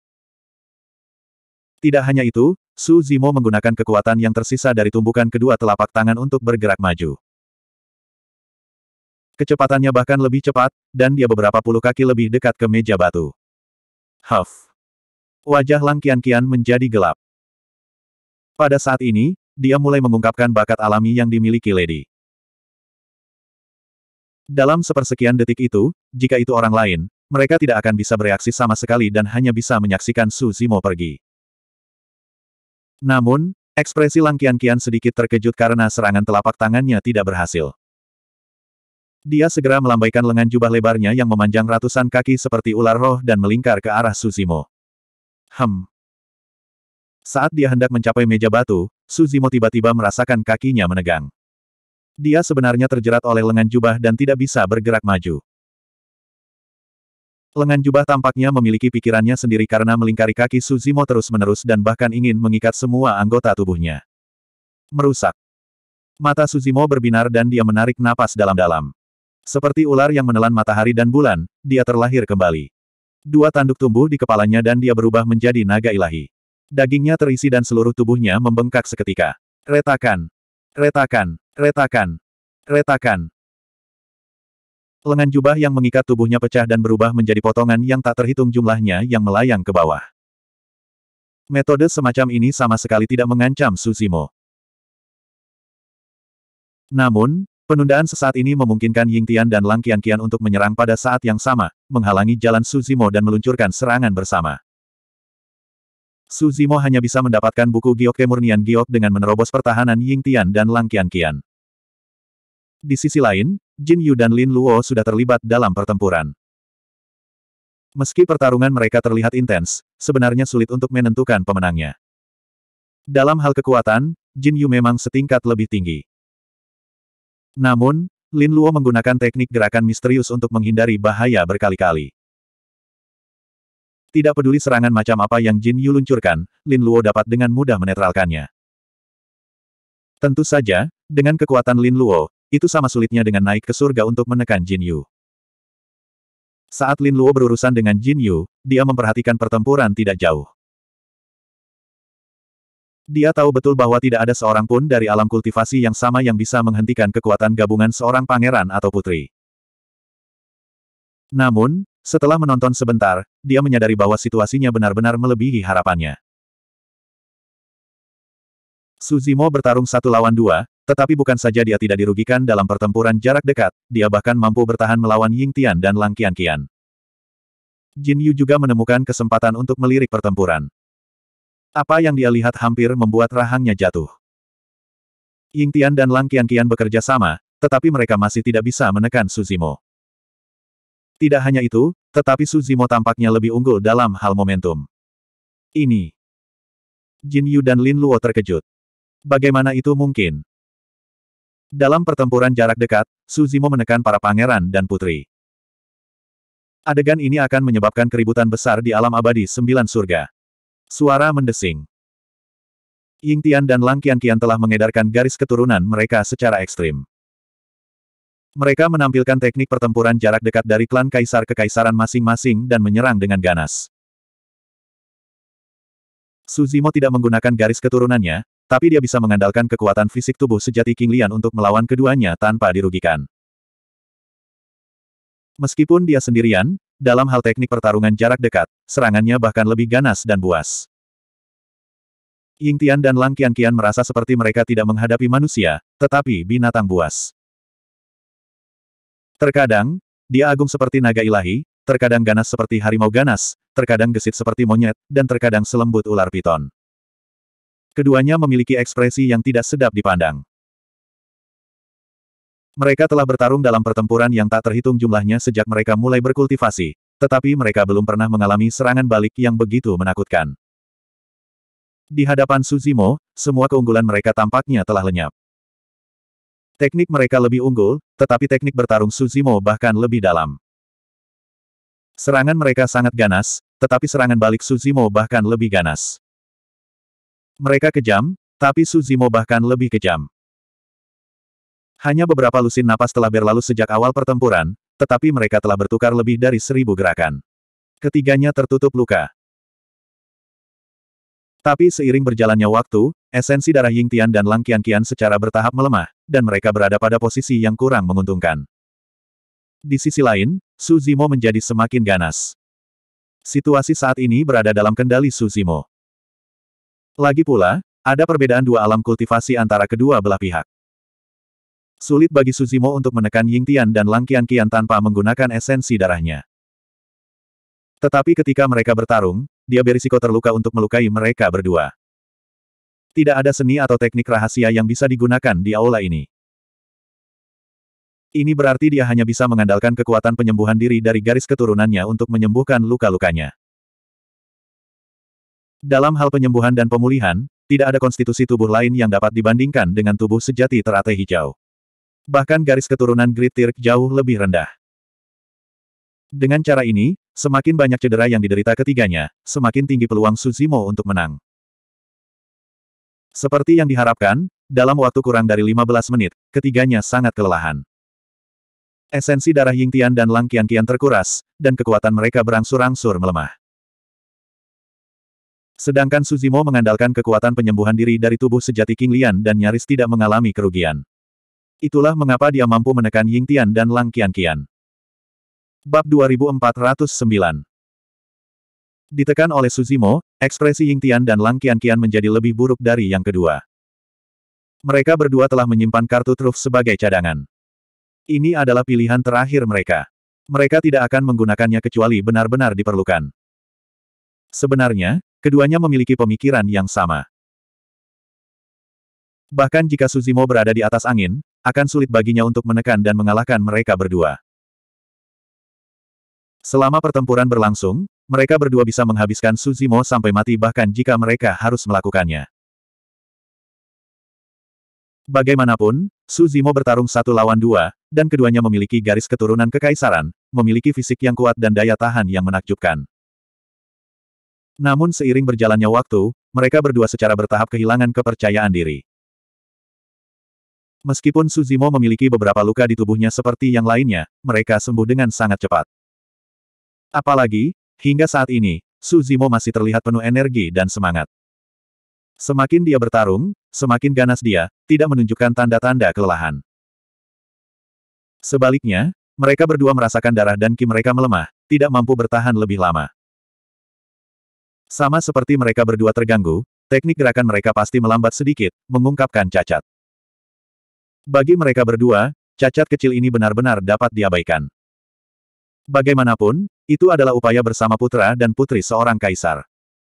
Tidak hanya itu, Su Zimo menggunakan kekuatan yang tersisa dari tumbukan kedua telapak tangan untuk bergerak maju. Kecepatannya bahkan lebih cepat, dan dia beberapa puluh kaki lebih dekat ke meja batu. Huff. Wajah Lang Kian-Kian menjadi gelap. Pada saat ini, dia mulai mengungkapkan bakat alami yang dimiliki Lady. Dalam sepersekian detik itu, jika itu orang lain, mereka tidak akan bisa bereaksi sama sekali dan hanya bisa menyaksikan Su Zimo pergi. Namun, ekspresi Lang Kian-Kian sedikit terkejut karena serangan telapak tangannya tidak berhasil. Dia segera melambaikan lengan jubah lebarnya yang memanjang ratusan kaki seperti ular roh dan melingkar ke arah Suzimo. Hem. Saat dia hendak mencapai meja batu, Suzimo tiba-tiba merasakan kakinya menegang. Dia sebenarnya terjerat oleh lengan jubah dan tidak bisa bergerak maju. Lengan jubah tampaknya memiliki pikirannya sendiri karena melingkari kaki Suzimo terus-menerus dan bahkan ingin mengikat semua anggota tubuhnya. Merusak. Mata Suzimo berbinar dan dia menarik napas dalam-dalam. Seperti ular yang menelan matahari dan bulan, dia terlahir kembali. Dua tanduk tumbuh di kepalanya dan dia berubah menjadi naga ilahi. Dagingnya terisi dan seluruh tubuhnya membengkak seketika. Retakan. Retakan. Retakan. Retakan. Lengan jubah yang mengikat tubuhnya pecah dan berubah menjadi potongan yang tak terhitung jumlahnya yang melayang ke bawah. Metode semacam ini sama sekali tidak mengancam Susimo. Namun, Penundaan sesaat ini memungkinkan Ying Tian dan Lang Qian Qian untuk menyerang pada saat yang sama, menghalangi jalan Su Zimo dan meluncurkan serangan bersama. Su Zimo hanya bisa mendapatkan buku giok kemurnian giok dengan menerobos pertahanan Ying Tian dan Lang Qian Qian. Di sisi lain, Jin Yu dan Lin Luo sudah terlibat dalam pertempuran. Meski pertarungan mereka terlihat intens, sebenarnya sulit untuk menentukan pemenangnya. Dalam hal kekuatan, Jin Yu memang setingkat lebih tinggi. Namun, Lin Luo menggunakan teknik gerakan misterius untuk menghindari bahaya berkali-kali. Tidak peduli serangan macam apa yang Jin Yu luncurkan, Lin Luo dapat dengan mudah menetralkannya. Tentu saja, dengan kekuatan Lin Luo, itu sama sulitnya dengan naik ke surga untuk menekan Jin Yu. Saat Lin Luo berurusan dengan Jin Yu, dia memperhatikan pertempuran tidak jauh. Dia tahu betul bahwa tidak ada seorang pun dari alam kultivasi yang sama yang bisa menghentikan kekuatan gabungan seorang pangeran atau putri. Namun, setelah menonton sebentar, dia menyadari bahwa situasinya benar-benar melebihi harapannya. Suzimo bertarung satu lawan dua, tetapi bukan saja dia tidak dirugikan dalam pertempuran jarak dekat, dia bahkan mampu bertahan melawan Ying Tian dan Lang Qian Qian. Jin Yu juga menemukan kesempatan untuk melirik pertempuran. Apa yang dia lihat hampir membuat rahangnya jatuh. Ying Tian dan Lang Qian bekerja sama, tetapi mereka masih tidak bisa menekan Suzimo. Tidak hanya itu, tetapi Suzimo tampaknya lebih unggul dalam hal momentum. Ini. Jin Yu dan Lin Luo terkejut. Bagaimana itu mungkin? Dalam pertempuran jarak dekat, Suzimo menekan para pangeran dan putri. Adegan ini akan menyebabkan keributan besar di alam abadi sembilan surga. Suara mendesing. Ying Tian dan Lang Qianqian telah mengedarkan garis keturunan mereka secara ekstrim. Mereka menampilkan teknik pertempuran jarak dekat dari klan kaisar ke Kaisaran masing-masing dan menyerang dengan ganas. Suzimo tidak menggunakan garis keturunannya, tapi dia bisa mengandalkan kekuatan fisik tubuh sejati King Lian untuk melawan keduanya tanpa dirugikan. Meskipun dia sendirian, dalam hal teknik pertarungan jarak dekat, serangannya bahkan lebih ganas dan buas. Ying Tian dan Lang Qian Qian merasa seperti mereka tidak menghadapi manusia, tetapi binatang buas. Terkadang, dia agung seperti naga ilahi, terkadang ganas seperti harimau ganas, terkadang gesit seperti monyet, dan terkadang selembut ular piton. Keduanya memiliki ekspresi yang tidak sedap dipandang. Mereka telah bertarung dalam pertempuran yang tak terhitung jumlahnya sejak mereka mulai berkultivasi, tetapi mereka belum pernah mengalami serangan balik yang begitu menakutkan. Di hadapan Suzimo, semua keunggulan mereka tampaknya telah lenyap. Teknik mereka lebih unggul, tetapi teknik bertarung Suzimo bahkan lebih dalam. Serangan mereka sangat ganas, tetapi serangan balik Suzimo bahkan lebih ganas. Mereka kejam, tapi Suzimo bahkan lebih kejam. Hanya beberapa lusin napas telah berlalu sejak awal pertempuran, tetapi mereka telah bertukar lebih dari seribu gerakan. Ketiganya tertutup luka. Tapi seiring berjalannya waktu, esensi darah Ying Tian dan Lang Qian Qian secara bertahap melemah, dan mereka berada pada posisi yang kurang menguntungkan. Di sisi lain, Su Zimo menjadi semakin ganas. Situasi saat ini berada dalam kendali Su Zimo. Lagi pula, ada perbedaan dua alam kultivasi antara kedua belah pihak. Sulit bagi Suzimo untuk menekan Ying Tian dan Lang Qian Qian tanpa menggunakan esensi darahnya. Tetapi ketika mereka bertarung, dia berisiko terluka untuk melukai mereka berdua. Tidak ada seni atau teknik rahasia yang bisa digunakan di aula ini. Ini berarti dia hanya bisa mengandalkan kekuatan penyembuhan diri dari garis keturunannya untuk menyembuhkan luka-lukanya. Dalam hal penyembuhan dan pemulihan, tidak ada konstitusi tubuh lain yang dapat dibandingkan dengan tubuh sejati terate hijau bahkan garis keturunan Great Tirk jauh lebih rendah. Dengan cara ini, semakin banyak cedera yang diderita ketiganya, semakin tinggi peluang Suzimo untuk menang. Seperti yang diharapkan, dalam waktu kurang dari 15 menit, ketiganya sangat kelelahan. Esensi darah Ying Tian dan Lang Qian Qian terkuras, dan kekuatan mereka berangsur-angsur melemah. Sedangkan Suzimo mengandalkan kekuatan penyembuhan diri dari tubuh sejati King Lian dan nyaris tidak mengalami kerugian. Itulah mengapa dia mampu menekan Ying Tian dan Lang Qian Qian. Bab 2409 Ditekan oleh Suzimo, ekspresi Ying Tian dan Lang Qian Qian menjadi lebih buruk dari yang kedua. Mereka berdua telah menyimpan kartu truf sebagai cadangan. Ini adalah pilihan terakhir mereka. Mereka tidak akan menggunakannya kecuali benar-benar diperlukan. Sebenarnya, keduanya memiliki pemikiran yang sama. Bahkan jika Suzimo berada di atas angin, akan sulit baginya untuk menekan dan mengalahkan mereka berdua. Selama pertempuran berlangsung, mereka berdua bisa menghabiskan Suzimo sampai mati bahkan jika mereka harus melakukannya. Bagaimanapun, Suzimo bertarung satu lawan dua, dan keduanya memiliki garis keturunan kekaisaran, memiliki fisik yang kuat dan daya tahan yang menakjubkan. Namun seiring berjalannya waktu, mereka berdua secara bertahap kehilangan kepercayaan diri. Meskipun Suzimo memiliki beberapa luka di tubuhnya seperti yang lainnya, mereka sembuh dengan sangat cepat. Apalagi, hingga saat ini, Suzimo masih terlihat penuh energi dan semangat. Semakin dia bertarung, semakin ganas dia, tidak menunjukkan tanda-tanda kelelahan. Sebaliknya, mereka berdua merasakan darah dan ki mereka melemah, tidak mampu bertahan lebih lama. Sama seperti mereka berdua terganggu, teknik gerakan mereka pasti melambat sedikit, mengungkapkan cacat. Bagi mereka berdua, cacat kecil ini benar-benar dapat diabaikan. Bagaimanapun, itu adalah upaya bersama putra dan putri seorang kaisar.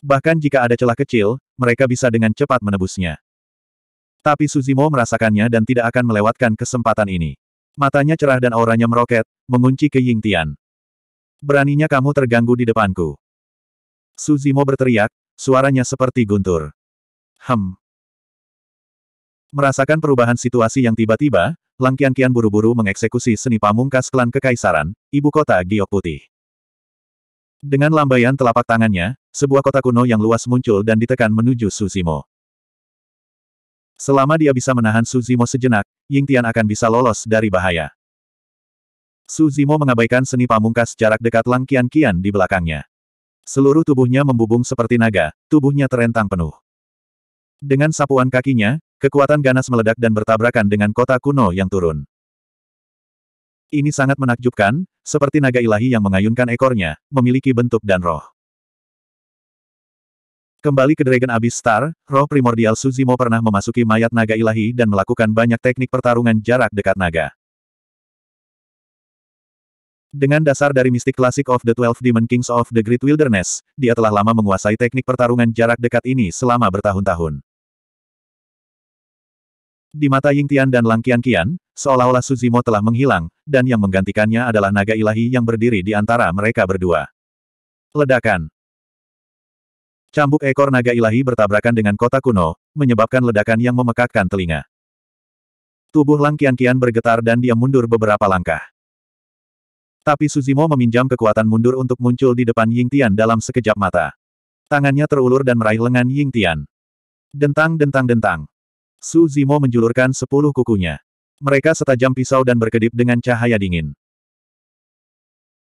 Bahkan jika ada celah kecil, mereka bisa dengan cepat menebusnya. Tapi Suzimo merasakannya dan tidak akan melewatkan kesempatan ini. Matanya cerah dan auranya meroket, mengunci ke Ying Tian. Beraninya kamu terganggu di depanku. Suzimo berteriak, suaranya seperti guntur. Hem, Merasakan perubahan situasi yang tiba-tiba, Langkian kian buru-buru mengeksekusi seni pamungkas klan kekaisaran, ibu kota Giok Putih. Dengan lambaian telapak tangannya, sebuah kota kuno yang luas muncul dan ditekan menuju Suzimo. Selama dia bisa menahan Suzimo sejenak, Ying Tian akan bisa lolos dari bahaya. Suzimo mengabaikan seni pamungkas jarak dekat Langkian kian di belakangnya. Seluruh tubuhnya membubung seperti naga, tubuhnya terentang penuh. Dengan sapuan kakinya, kekuatan ganas meledak dan bertabrakan dengan kota kuno yang turun. Ini sangat menakjubkan, seperti naga ilahi yang mengayunkan ekornya, memiliki bentuk dan roh. Kembali ke Dragon Abyss Star, roh primordial Suzimo pernah memasuki mayat naga ilahi dan melakukan banyak teknik pertarungan jarak dekat naga. Dengan dasar dari mistik klasik of the Twelve Demon Kings of the Great Wilderness, dia telah lama menguasai teknik pertarungan jarak dekat ini selama bertahun-tahun. Di mata Ying Tian dan Lang Qian, Qian, seolah-olah Suzimo telah menghilang, dan yang menggantikannya adalah naga ilahi yang berdiri di antara mereka berdua. Ledakan Cambuk ekor naga ilahi bertabrakan dengan kota kuno, menyebabkan ledakan yang memekakkan telinga. Tubuh Lang Qian Qian bergetar dan dia mundur beberapa langkah. Tapi Suzimo meminjam kekuatan mundur untuk muncul di depan Ying Tian dalam sekejap mata. Tangannya terulur dan meraih lengan Ying Tian. Dentang dentang dentang. Suzimo menjulurkan sepuluh kukunya. Mereka setajam pisau dan berkedip dengan cahaya dingin.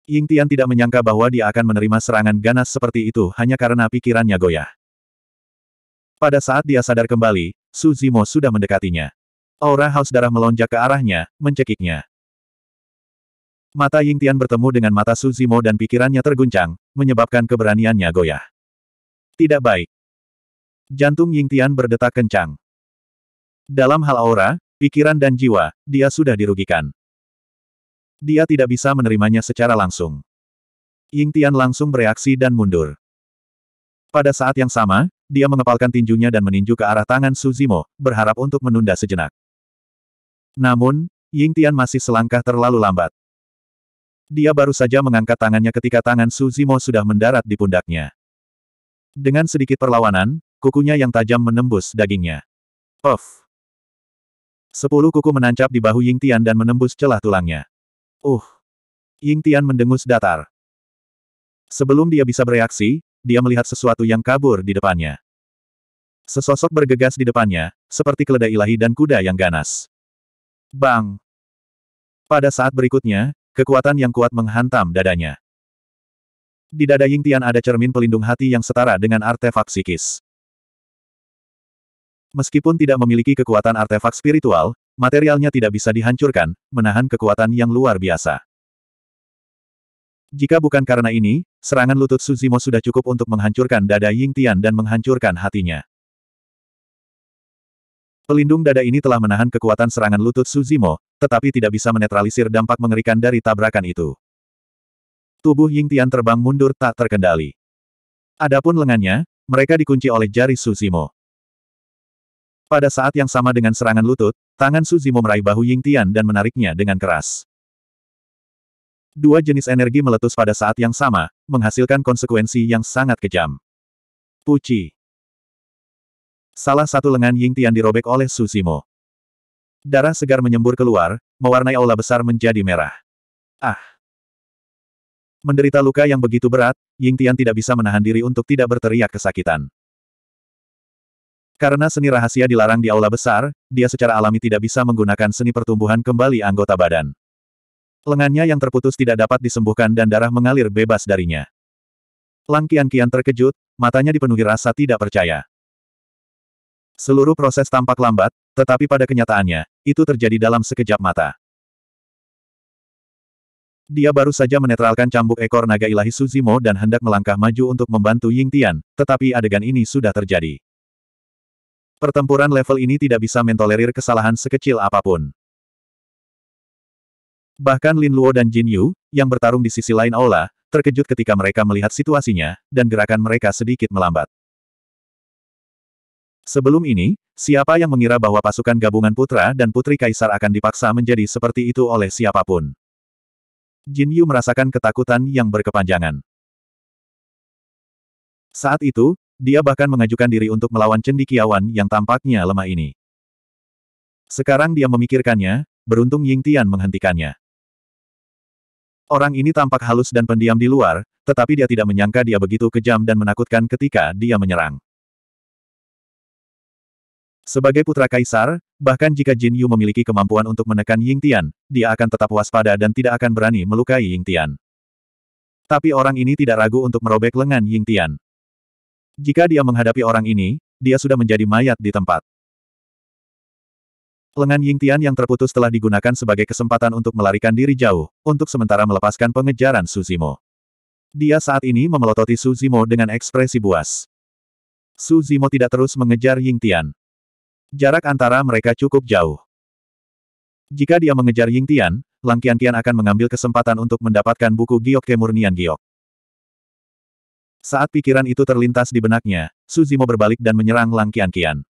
Ying Tian tidak menyangka bahwa dia akan menerima serangan ganas seperti itu hanya karena pikirannya goyah. Pada saat dia sadar kembali, Suzimo sudah mendekatinya. Aura haus darah melonjak ke arahnya, mencekiknya. Mata Ying Tian bertemu dengan mata Su Zimo dan pikirannya terguncang, menyebabkan keberaniannya goyah. Tidak baik. Jantung Ying Tian berdetak kencang. Dalam hal aura, pikiran dan jiwa, dia sudah dirugikan. Dia tidak bisa menerimanya secara langsung. Ying Tian langsung bereaksi dan mundur. Pada saat yang sama, dia mengepalkan tinjunya dan meninju ke arah tangan Su Zimo, berharap untuk menunda sejenak. Namun, Ying Tian masih selangkah terlalu lambat. Dia baru saja mengangkat tangannya ketika tangan Suzimo sudah mendarat di pundaknya. Dengan sedikit perlawanan, kukunya yang tajam menembus dagingnya. Of. Sepuluh kuku menancap di bahu Ying Tian dan menembus celah tulangnya. Uh! Ying Tian mendengus datar. Sebelum dia bisa bereaksi, dia melihat sesuatu yang kabur di depannya. Sesosok bergegas di depannya, seperti keledai ilahi dan kuda yang ganas. Bang! Pada saat berikutnya, Kekuatan yang kuat menghantam dadanya. Di dada Ying Tian ada cermin pelindung hati yang setara dengan artefak psikis. Meskipun tidak memiliki kekuatan artefak spiritual, materialnya tidak bisa dihancurkan, menahan kekuatan yang luar biasa. Jika bukan karena ini, serangan lutut Suzimo sudah cukup untuk menghancurkan dada Ying Tian dan menghancurkan hatinya. Pelindung dada ini telah menahan kekuatan serangan lutut Suzimo, tetapi tidak bisa menetralisir dampak mengerikan dari tabrakan itu. Tubuh Ying Tian terbang mundur tak terkendali. Adapun lengannya, mereka dikunci oleh jari Suzimo. Pada saat yang sama dengan serangan lutut, tangan Suzimo meraih bahu Ying Tian dan menariknya dengan keras. Dua jenis energi meletus pada saat yang sama, menghasilkan konsekuensi yang sangat kejam. Puci. Salah satu lengan Ying Tian dirobek oleh Susimo. Darah segar menyembur keluar, mewarnai aula besar menjadi merah. Ah! Menderita luka yang begitu berat, Ying Tian tidak bisa menahan diri untuk tidak berteriak kesakitan. Karena seni rahasia dilarang di aula besar, dia secara alami tidak bisa menggunakan seni pertumbuhan kembali anggota badan. Lengannya yang terputus tidak dapat disembuhkan dan darah mengalir bebas darinya. Lang Kian Kian terkejut, matanya dipenuhi rasa tidak percaya. Seluruh proses tampak lambat, tetapi pada kenyataannya, itu terjadi dalam sekejap mata. Dia baru saja menetralkan cambuk ekor naga ilahi Suzimo dan hendak melangkah maju untuk membantu Ying Tian, tetapi adegan ini sudah terjadi. Pertempuran level ini tidak bisa mentolerir kesalahan sekecil apapun. Bahkan Lin Luo dan Jin Yu, yang bertarung di sisi lain aula, terkejut ketika mereka melihat situasinya, dan gerakan mereka sedikit melambat. Sebelum ini, siapa yang mengira bahwa pasukan gabungan putra dan putri kaisar akan dipaksa menjadi seperti itu oleh siapapun? Jin Yu merasakan ketakutan yang berkepanjangan. Saat itu, dia bahkan mengajukan diri untuk melawan cendikiawan yang tampaknya lemah ini. Sekarang dia memikirkannya, beruntung Ying Tian menghentikannya. Orang ini tampak halus dan pendiam di luar, tetapi dia tidak menyangka dia begitu kejam dan menakutkan ketika dia menyerang. Sebagai putra kaisar, bahkan jika Jin Yu memiliki kemampuan untuk menekan Ying Tian, dia akan tetap waspada dan tidak akan berani melukai Ying Tian. Tapi orang ini tidak ragu untuk merobek lengan Ying Tian. Jika dia menghadapi orang ini, dia sudah menjadi mayat di tempat. Lengan Ying Tian yang terputus telah digunakan sebagai kesempatan untuk melarikan diri jauh, untuk sementara melepaskan pengejaran Suzimo. Dia saat ini memelototi Suzimo dengan ekspresi buas. Suzimo tidak terus mengejar Ying Tian. Jarak antara mereka cukup jauh. Jika dia mengejar Ying Tian, Lang Tian akan mengambil kesempatan untuk mendapatkan buku giok kemurnian giok. Saat pikiran itu terlintas di benaknya, Suzimo berbalik dan menyerang Lang Tian.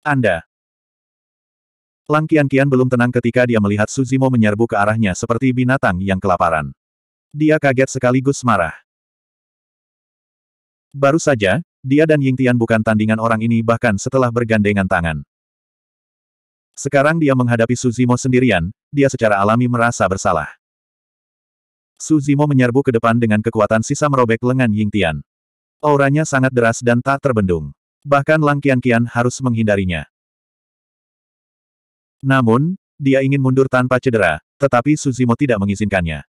Anda. Lang Tian belum tenang ketika dia melihat Suzimo menyerbu ke arahnya seperti binatang yang kelaparan. Dia kaget sekaligus marah. Baru saja, dia dan Ying Tian bukan tandingan orang ini bahkan setelah bergandengan tangan. Sekarang dia menghadapi Suzimo sendirian, dia secara alami merasa bersalah. Suzimo menyerbu ke depan dengan kekuatan sisa merobek lengan Ying Tian. Auranya sangat deras dan tak terbendung. Bahkan Lang Qian Qian harus menghindarinya. Namun, dia ingin mundur tanpa cedera, tetapi Suzimo tidak mengizinkannya.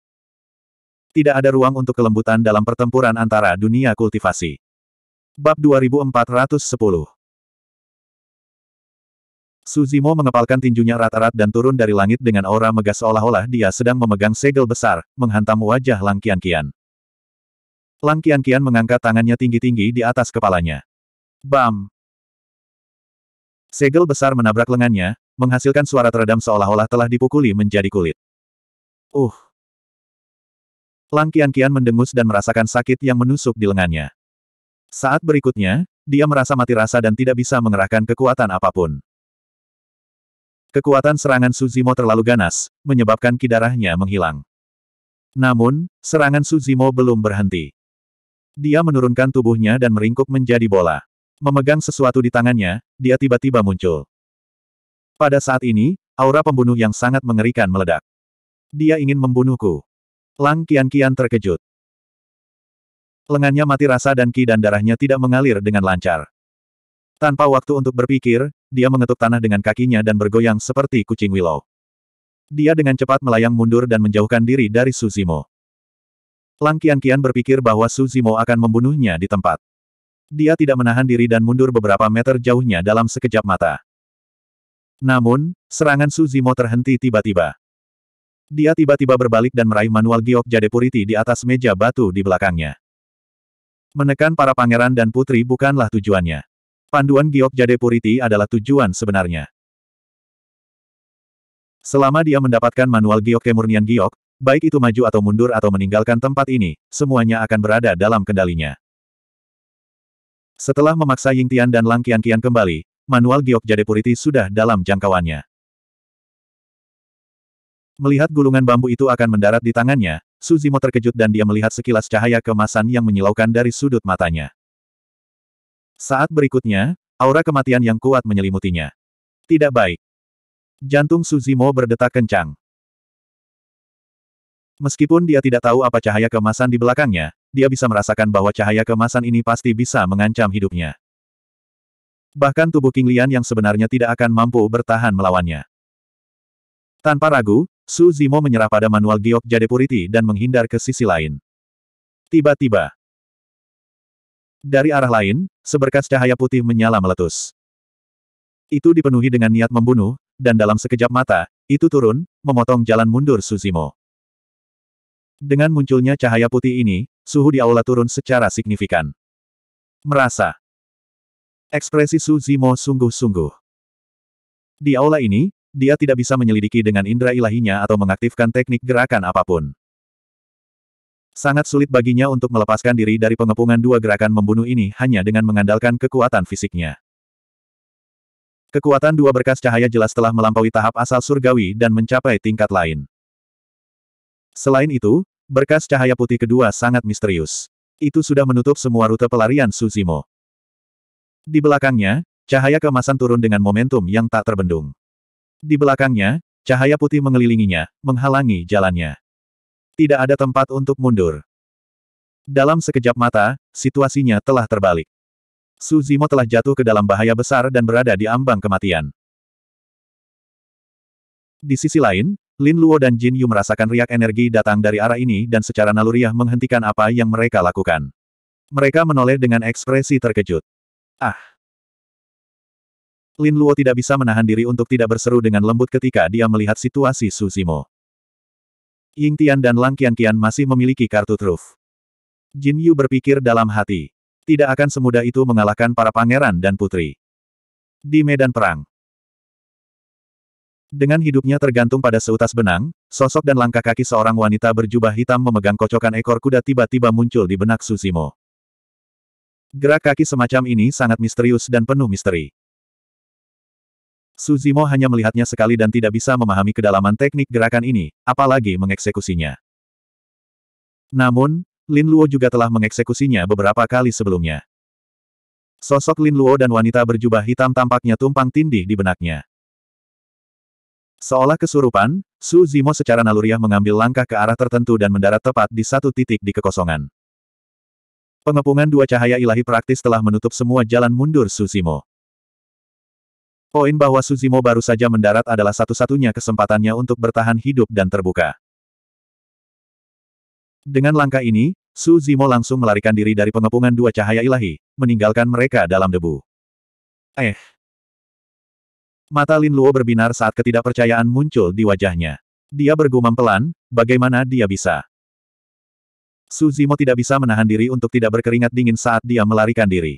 Tidak ada ruang untuk kelembutan dalam pertempuran antara dunia kultivasi. Bab 2410 Suzimo mengepalkan tinjunya rata-rat dan turun dari langit dengan aura megah seolah-olah dia sedang memegang segel besar, menghantam wajah Lang Kian. Langkian Lang mengangkat tangannya tinggi-tinggi di atas kepalanya. Bam! Segel besar menabrak lengannya, menghasilkan suara teredam seolah-olah telah dipukuli menjadi kulit. Uh! Lang Kian mendengus dan merasakan sakit yang menusuk di lengannya. Saat berikutnya, dia merasa mati rasa dan tidak bisa mengerahkan kekuatan apapun. Kekuatan serangan Suzimo terlalu ganas, menyebabkan kidarahnya menghilang. Namun, serangan Suzimo belum berhenti. Dia menurunkan tubuhnya dan meringkuk menjadi bola. Memegang sesuatu di tangannya, dia tiba-tiba muncul. Pada saat ini, aura pembunuh yang sangat mengerikan meledak. Dia ingin membunuhku. Lang Kian Kian terkejut. Lengannya mati rasa dan ki dan darahnya tidak mengalir dengan lancar. Tanpa waktu untuk berpikir, dia mengetuk tanah dengan kakinya dan bergoyang seperti kucing willow. Dia dengan cepat melayang mundur dan menjauhkan diri dari Suzimo. Lang kian kian berpikir bahwa Suzimo akan membunuhnya di tempat. Dia tidak menahan diri dan mundur beberapa meter jauhnya dalam sekejap mata. Namun, serangan Suzimo terhenti tiba-tiba. Dia tiba-tiba berbalik dan meraih manual giok Jade Puriti di atas meja batu di belakangnya. Menekan para pangeran dan putri bukanlah tujuannya. Panduan Giok Jade Puriti adalah tujuan sebenarnya. Selama dia mendapatkan manual Giok Kemurnian Giok, baik itu maju atau mundur atau meninggalkan tempat ini, semuanya akan berada dalam kendalinya. Setelah memaksa Ying Tian dan Lang Kian Qian kembali, manual Giok Jade Puriti sudah dalam jangkauannya. Melihat gulungan bambu itu akan mendarat di tangannya, Suzimo terkejut dan dia melihat sekilas cahaya kemasan yang menyilaukan dari sudut matanya. Saat berikutnya, aura kematian yang kuat menyelimutinya. Tidak baik. Jantung Suzimo berdetak kencang. Meskipun dia tidak tahu apa cahaya kemasan di belakangnya, dia bisa merasakan bahwa cahaya kemasan ini pasti bisa mengancam hidupnya. Bahkan tubuh King Lian yang sebenarnya tidak akan mampu bertahan melawannya. Tanpa ragu, Su Zimo menyerah pada manual Giok Jade Puriti dan menghindar ke sisi lain. Tiba-tiba. Dari arah lain, seberkas cahaya putih menyala meletus. Itu dipenuhi dengan niat membunuh, dan dalam sekejap mata, itu turun, memotong jalan mundur Su Zimo. Dengan munculnya cahaya putih ini, suhu di aula turun secara signifikan. Merasa. Ekspresi Su Zimo sungguh-sungguh. Di aula ini, dia tidak bisa menyelidiki dengan indera ilahinya atau mengaktifkan teknik gerakan apapun. Sangat sulit baginya untuk melepaskan diri dari pengepungan dua gerakan membunuh ini hanya dengan mengandalkan kekuatan fisiknya. Kekuatan dua berkas cahaya jelas telah melampaui tahap asal surgawi dan mencapai tingkat lain. Selain itu, berkas cahaya putih kedua sangat misterius. Itu sudah menutup semua rute pelarian Suzimo. Di belakangnya, cahaya kemasan turun dengan momentum yang tak terbendung. Di belakangnya, cahaya putih mengelilinginya, menghalangi jalannya. Tidak ada tempat untuk mundur. Dalam sekejap mata, situasinya telah terbalik. Suzimo telah jatuh ke dalam bahaya besar dan berada di ambang kematian. Di sisi lain, Lin Luo dan Jin Yu merasakan riak energi datang dari arah ini dan secara naluriah menghentikan apa yang mereka lakukan. Mereka menoleh dengan ekspresi terkejut. Ah! Lin Luo tidak bisa menahan diri untuk tidak berseru dengan lembut ketika dia melihat situasi Su Ying Tian dan Lang Qian Qian masih memiliki kartu truf. Jin Yu berpikir dalam hati. Tidak akan semudah itu mengalahkan para pangeran dan putri. Di medan perang. Dengan hidupnya tergantung pada seutas benang, sosok dan langkah kaki seorang wanita berjubah hitam memegang kocokan ekor kuda tiba-tiba muncul di benak Susimo. Gerak kaki semacam ini sangat misterius dan penuh misteri. Suzimo hanya melihatnya sekali dan tidak bisa memahami kedalaman teknik gerakan ini, apalagi mengeksekusinya. Namun, Lin Luo juga telah mengeksekusinya beberapa kali sebelumnya. Sosok Lin Luo dan wanita berjubah hitam tampaknya tumpang tindih di benaknya. Seolah kesurupan, Su Zimo secara naluriah mengambil langkah ke arah tertentu dan mendarat tepat di satu titik di kekosongan. Pengepungan dua cahaya ilahi praktis telah menutup semua jalan mundur Su Zimo. Poin bahwa Suzimo baru saja mendarat adalah satu-satunya kesempatannya untuk bertahan hidup dan terbuka. Dengan langkah ini, Suzimo langsung melarikan diri dari pengepungan dua cahaya ilahi, meninggalkan mereka dalam debu. Eh. Mata Lin Luo berbinar saat ketidakpercayaan muncul di wajahnya. Dia bergumam pelan, bagaimana dia bisa? Suzimo tidak bisa menahan diri untuk tidak berkeringat dingin saat dia melarikan diri.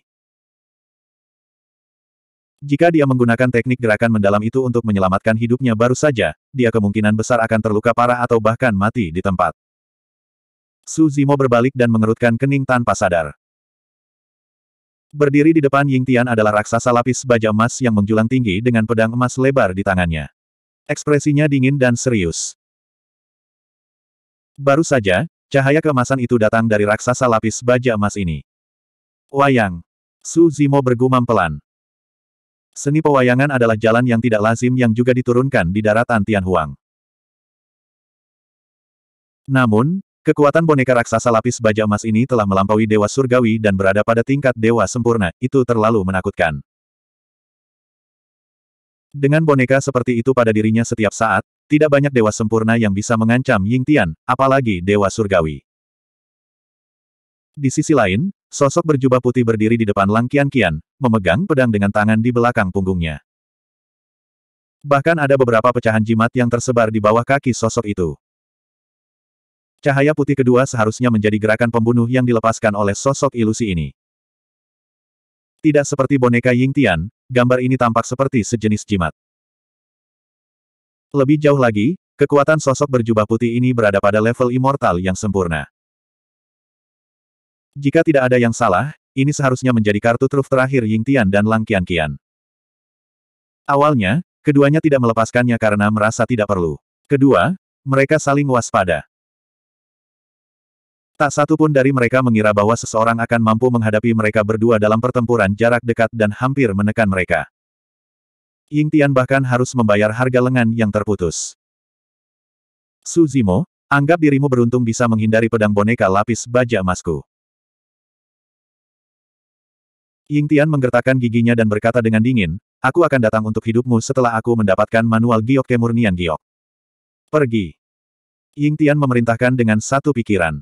Jika dia menggunakan teknik gerakan mendalam itu untuk menyelamatkan hidupnya baru saja, dia kemungkinan besar akan terluka parah atau bahkan mati di tempat. Su Zimo berbalik dan mengerutkan kening tanpa sadar. Berdiri di depan Ying Tian adalah raksasa lapis baja emas yang menjulang tinggi dengan pedang emas lebar di tangannya. Ekspresinya dingin dan serius. Baru saja, cahaya keemasan itu datang dari raksasa lapis baja emas ini. Wayang. Su Zimo bergumam pelan. Seni pewayangan adalah jalan yang tidak lazim yang juga diturunkan di daratan Tianhuang. Namun, kekuatan boneka raksasa lapis baja emas ini telah melampaui Dewa Surgawi dan berada pada tingkat Dewa Sempurna, itu terlalu menakutkan. Dengan boneka seperti itu pada dirinya setiap saat, tidak banyak Dewa Sempurna yang bisa mengancam Ying Tian, apalagi Dewa Surgawi. Di sisi lain, Sosok berjubah putih berdiri di depan Lang kian, memegang pedang dengan tangan di belakang punggungnya. Bahkan ada beberapa pecahan jimat yang tersebar di bawah kaki sosok itu. Cahaya putih kedua seharusnya menjadi gerakan pembunuh yang dilepaskan oleh sosok ilusi ini. Tidak seperti boneka Ying Tian, gambar ini tampak seperti sejenis jimat. Lebih jauh lagi, kekuatan sosok berjubah putih ini berada pada level immortal yang sempurna. Jika tidak ada yang salah, ini seharusnya menjadi kartu truf terakhir Ying Tian dan Lang Qian Qian. Awalnya, keduanya tidak melepaskannya karena merasa tidak perlu. Kedua, mereka saling waspada. Tak satu pun dari mereka mengira bahwa seseorang akan mampu menghadapi mereka berdua dalam pertempuran jarak dekat dan hampir menekan mereka. Ying Tian bahkan harus membayar harga lengan yang terputus. Su Zimo, anggap dirimu beruntung bisa menghindari pedang boneka lapis baja emasku. Ying Tian menggertakkan giginya dan berkata dengan dingin, aku akan datang untuk hidupmu setelah aku mendapatkan manual giok kemurnian giok. Pergi. Ying Tian memerintahkan dengan satu pikiran.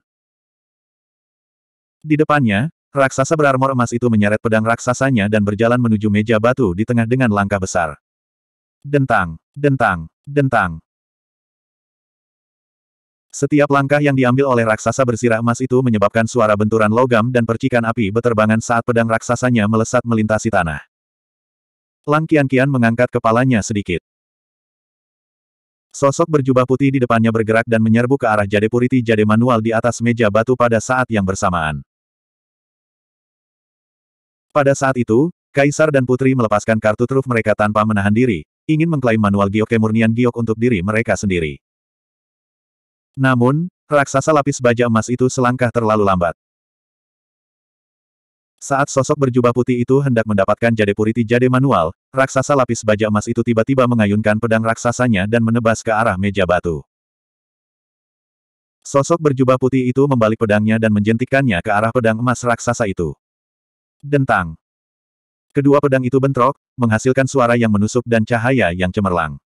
Di depannya, raksasa berarmor emas itu menyeret pedang raksasanya dan berjalan menuju meja batu di tengah dengan langkah besar. Dentang, dentang, dentang. Setiap langkah yang diambil oleh raksasa bersirah emas itu menyebabkan suara benturan logam dan percikan api beterbangan saat pedang raksasanya melesat melintasi tanah. Lang kian kian mengangkat kepalanya sedikit. Sosok berjubah putih di depannya bergerak dan menyerbu ke arah jade puriti jade manual di atas meja batu pada saat yang bersamaan. Pada saat itu, Kaisar dan Putri melepaskan kartu truf mereka tanpa menahan diri, ingin mengklaim manual giok kemurnian giok untuk diri mereka sendiri. Namun, raksasa lapis baja emas itu selangkah terlalu lambat. Saat sosok berjubah putih itu hendak mendapatkan jade puriti jade manual, raksasa lapis baja emas itu tiba-tiba mengayunkan pedang raksasanya dan menebas ke arah meja batu. Sosok berjubah putih itu membalik pedangnya dan menjentikannya ke arah pedang emas raksasa itu. Dentang. Kedua pedang itu bentrok, menghasilkan suara yang menusuk dan cahaya yang cemerlang.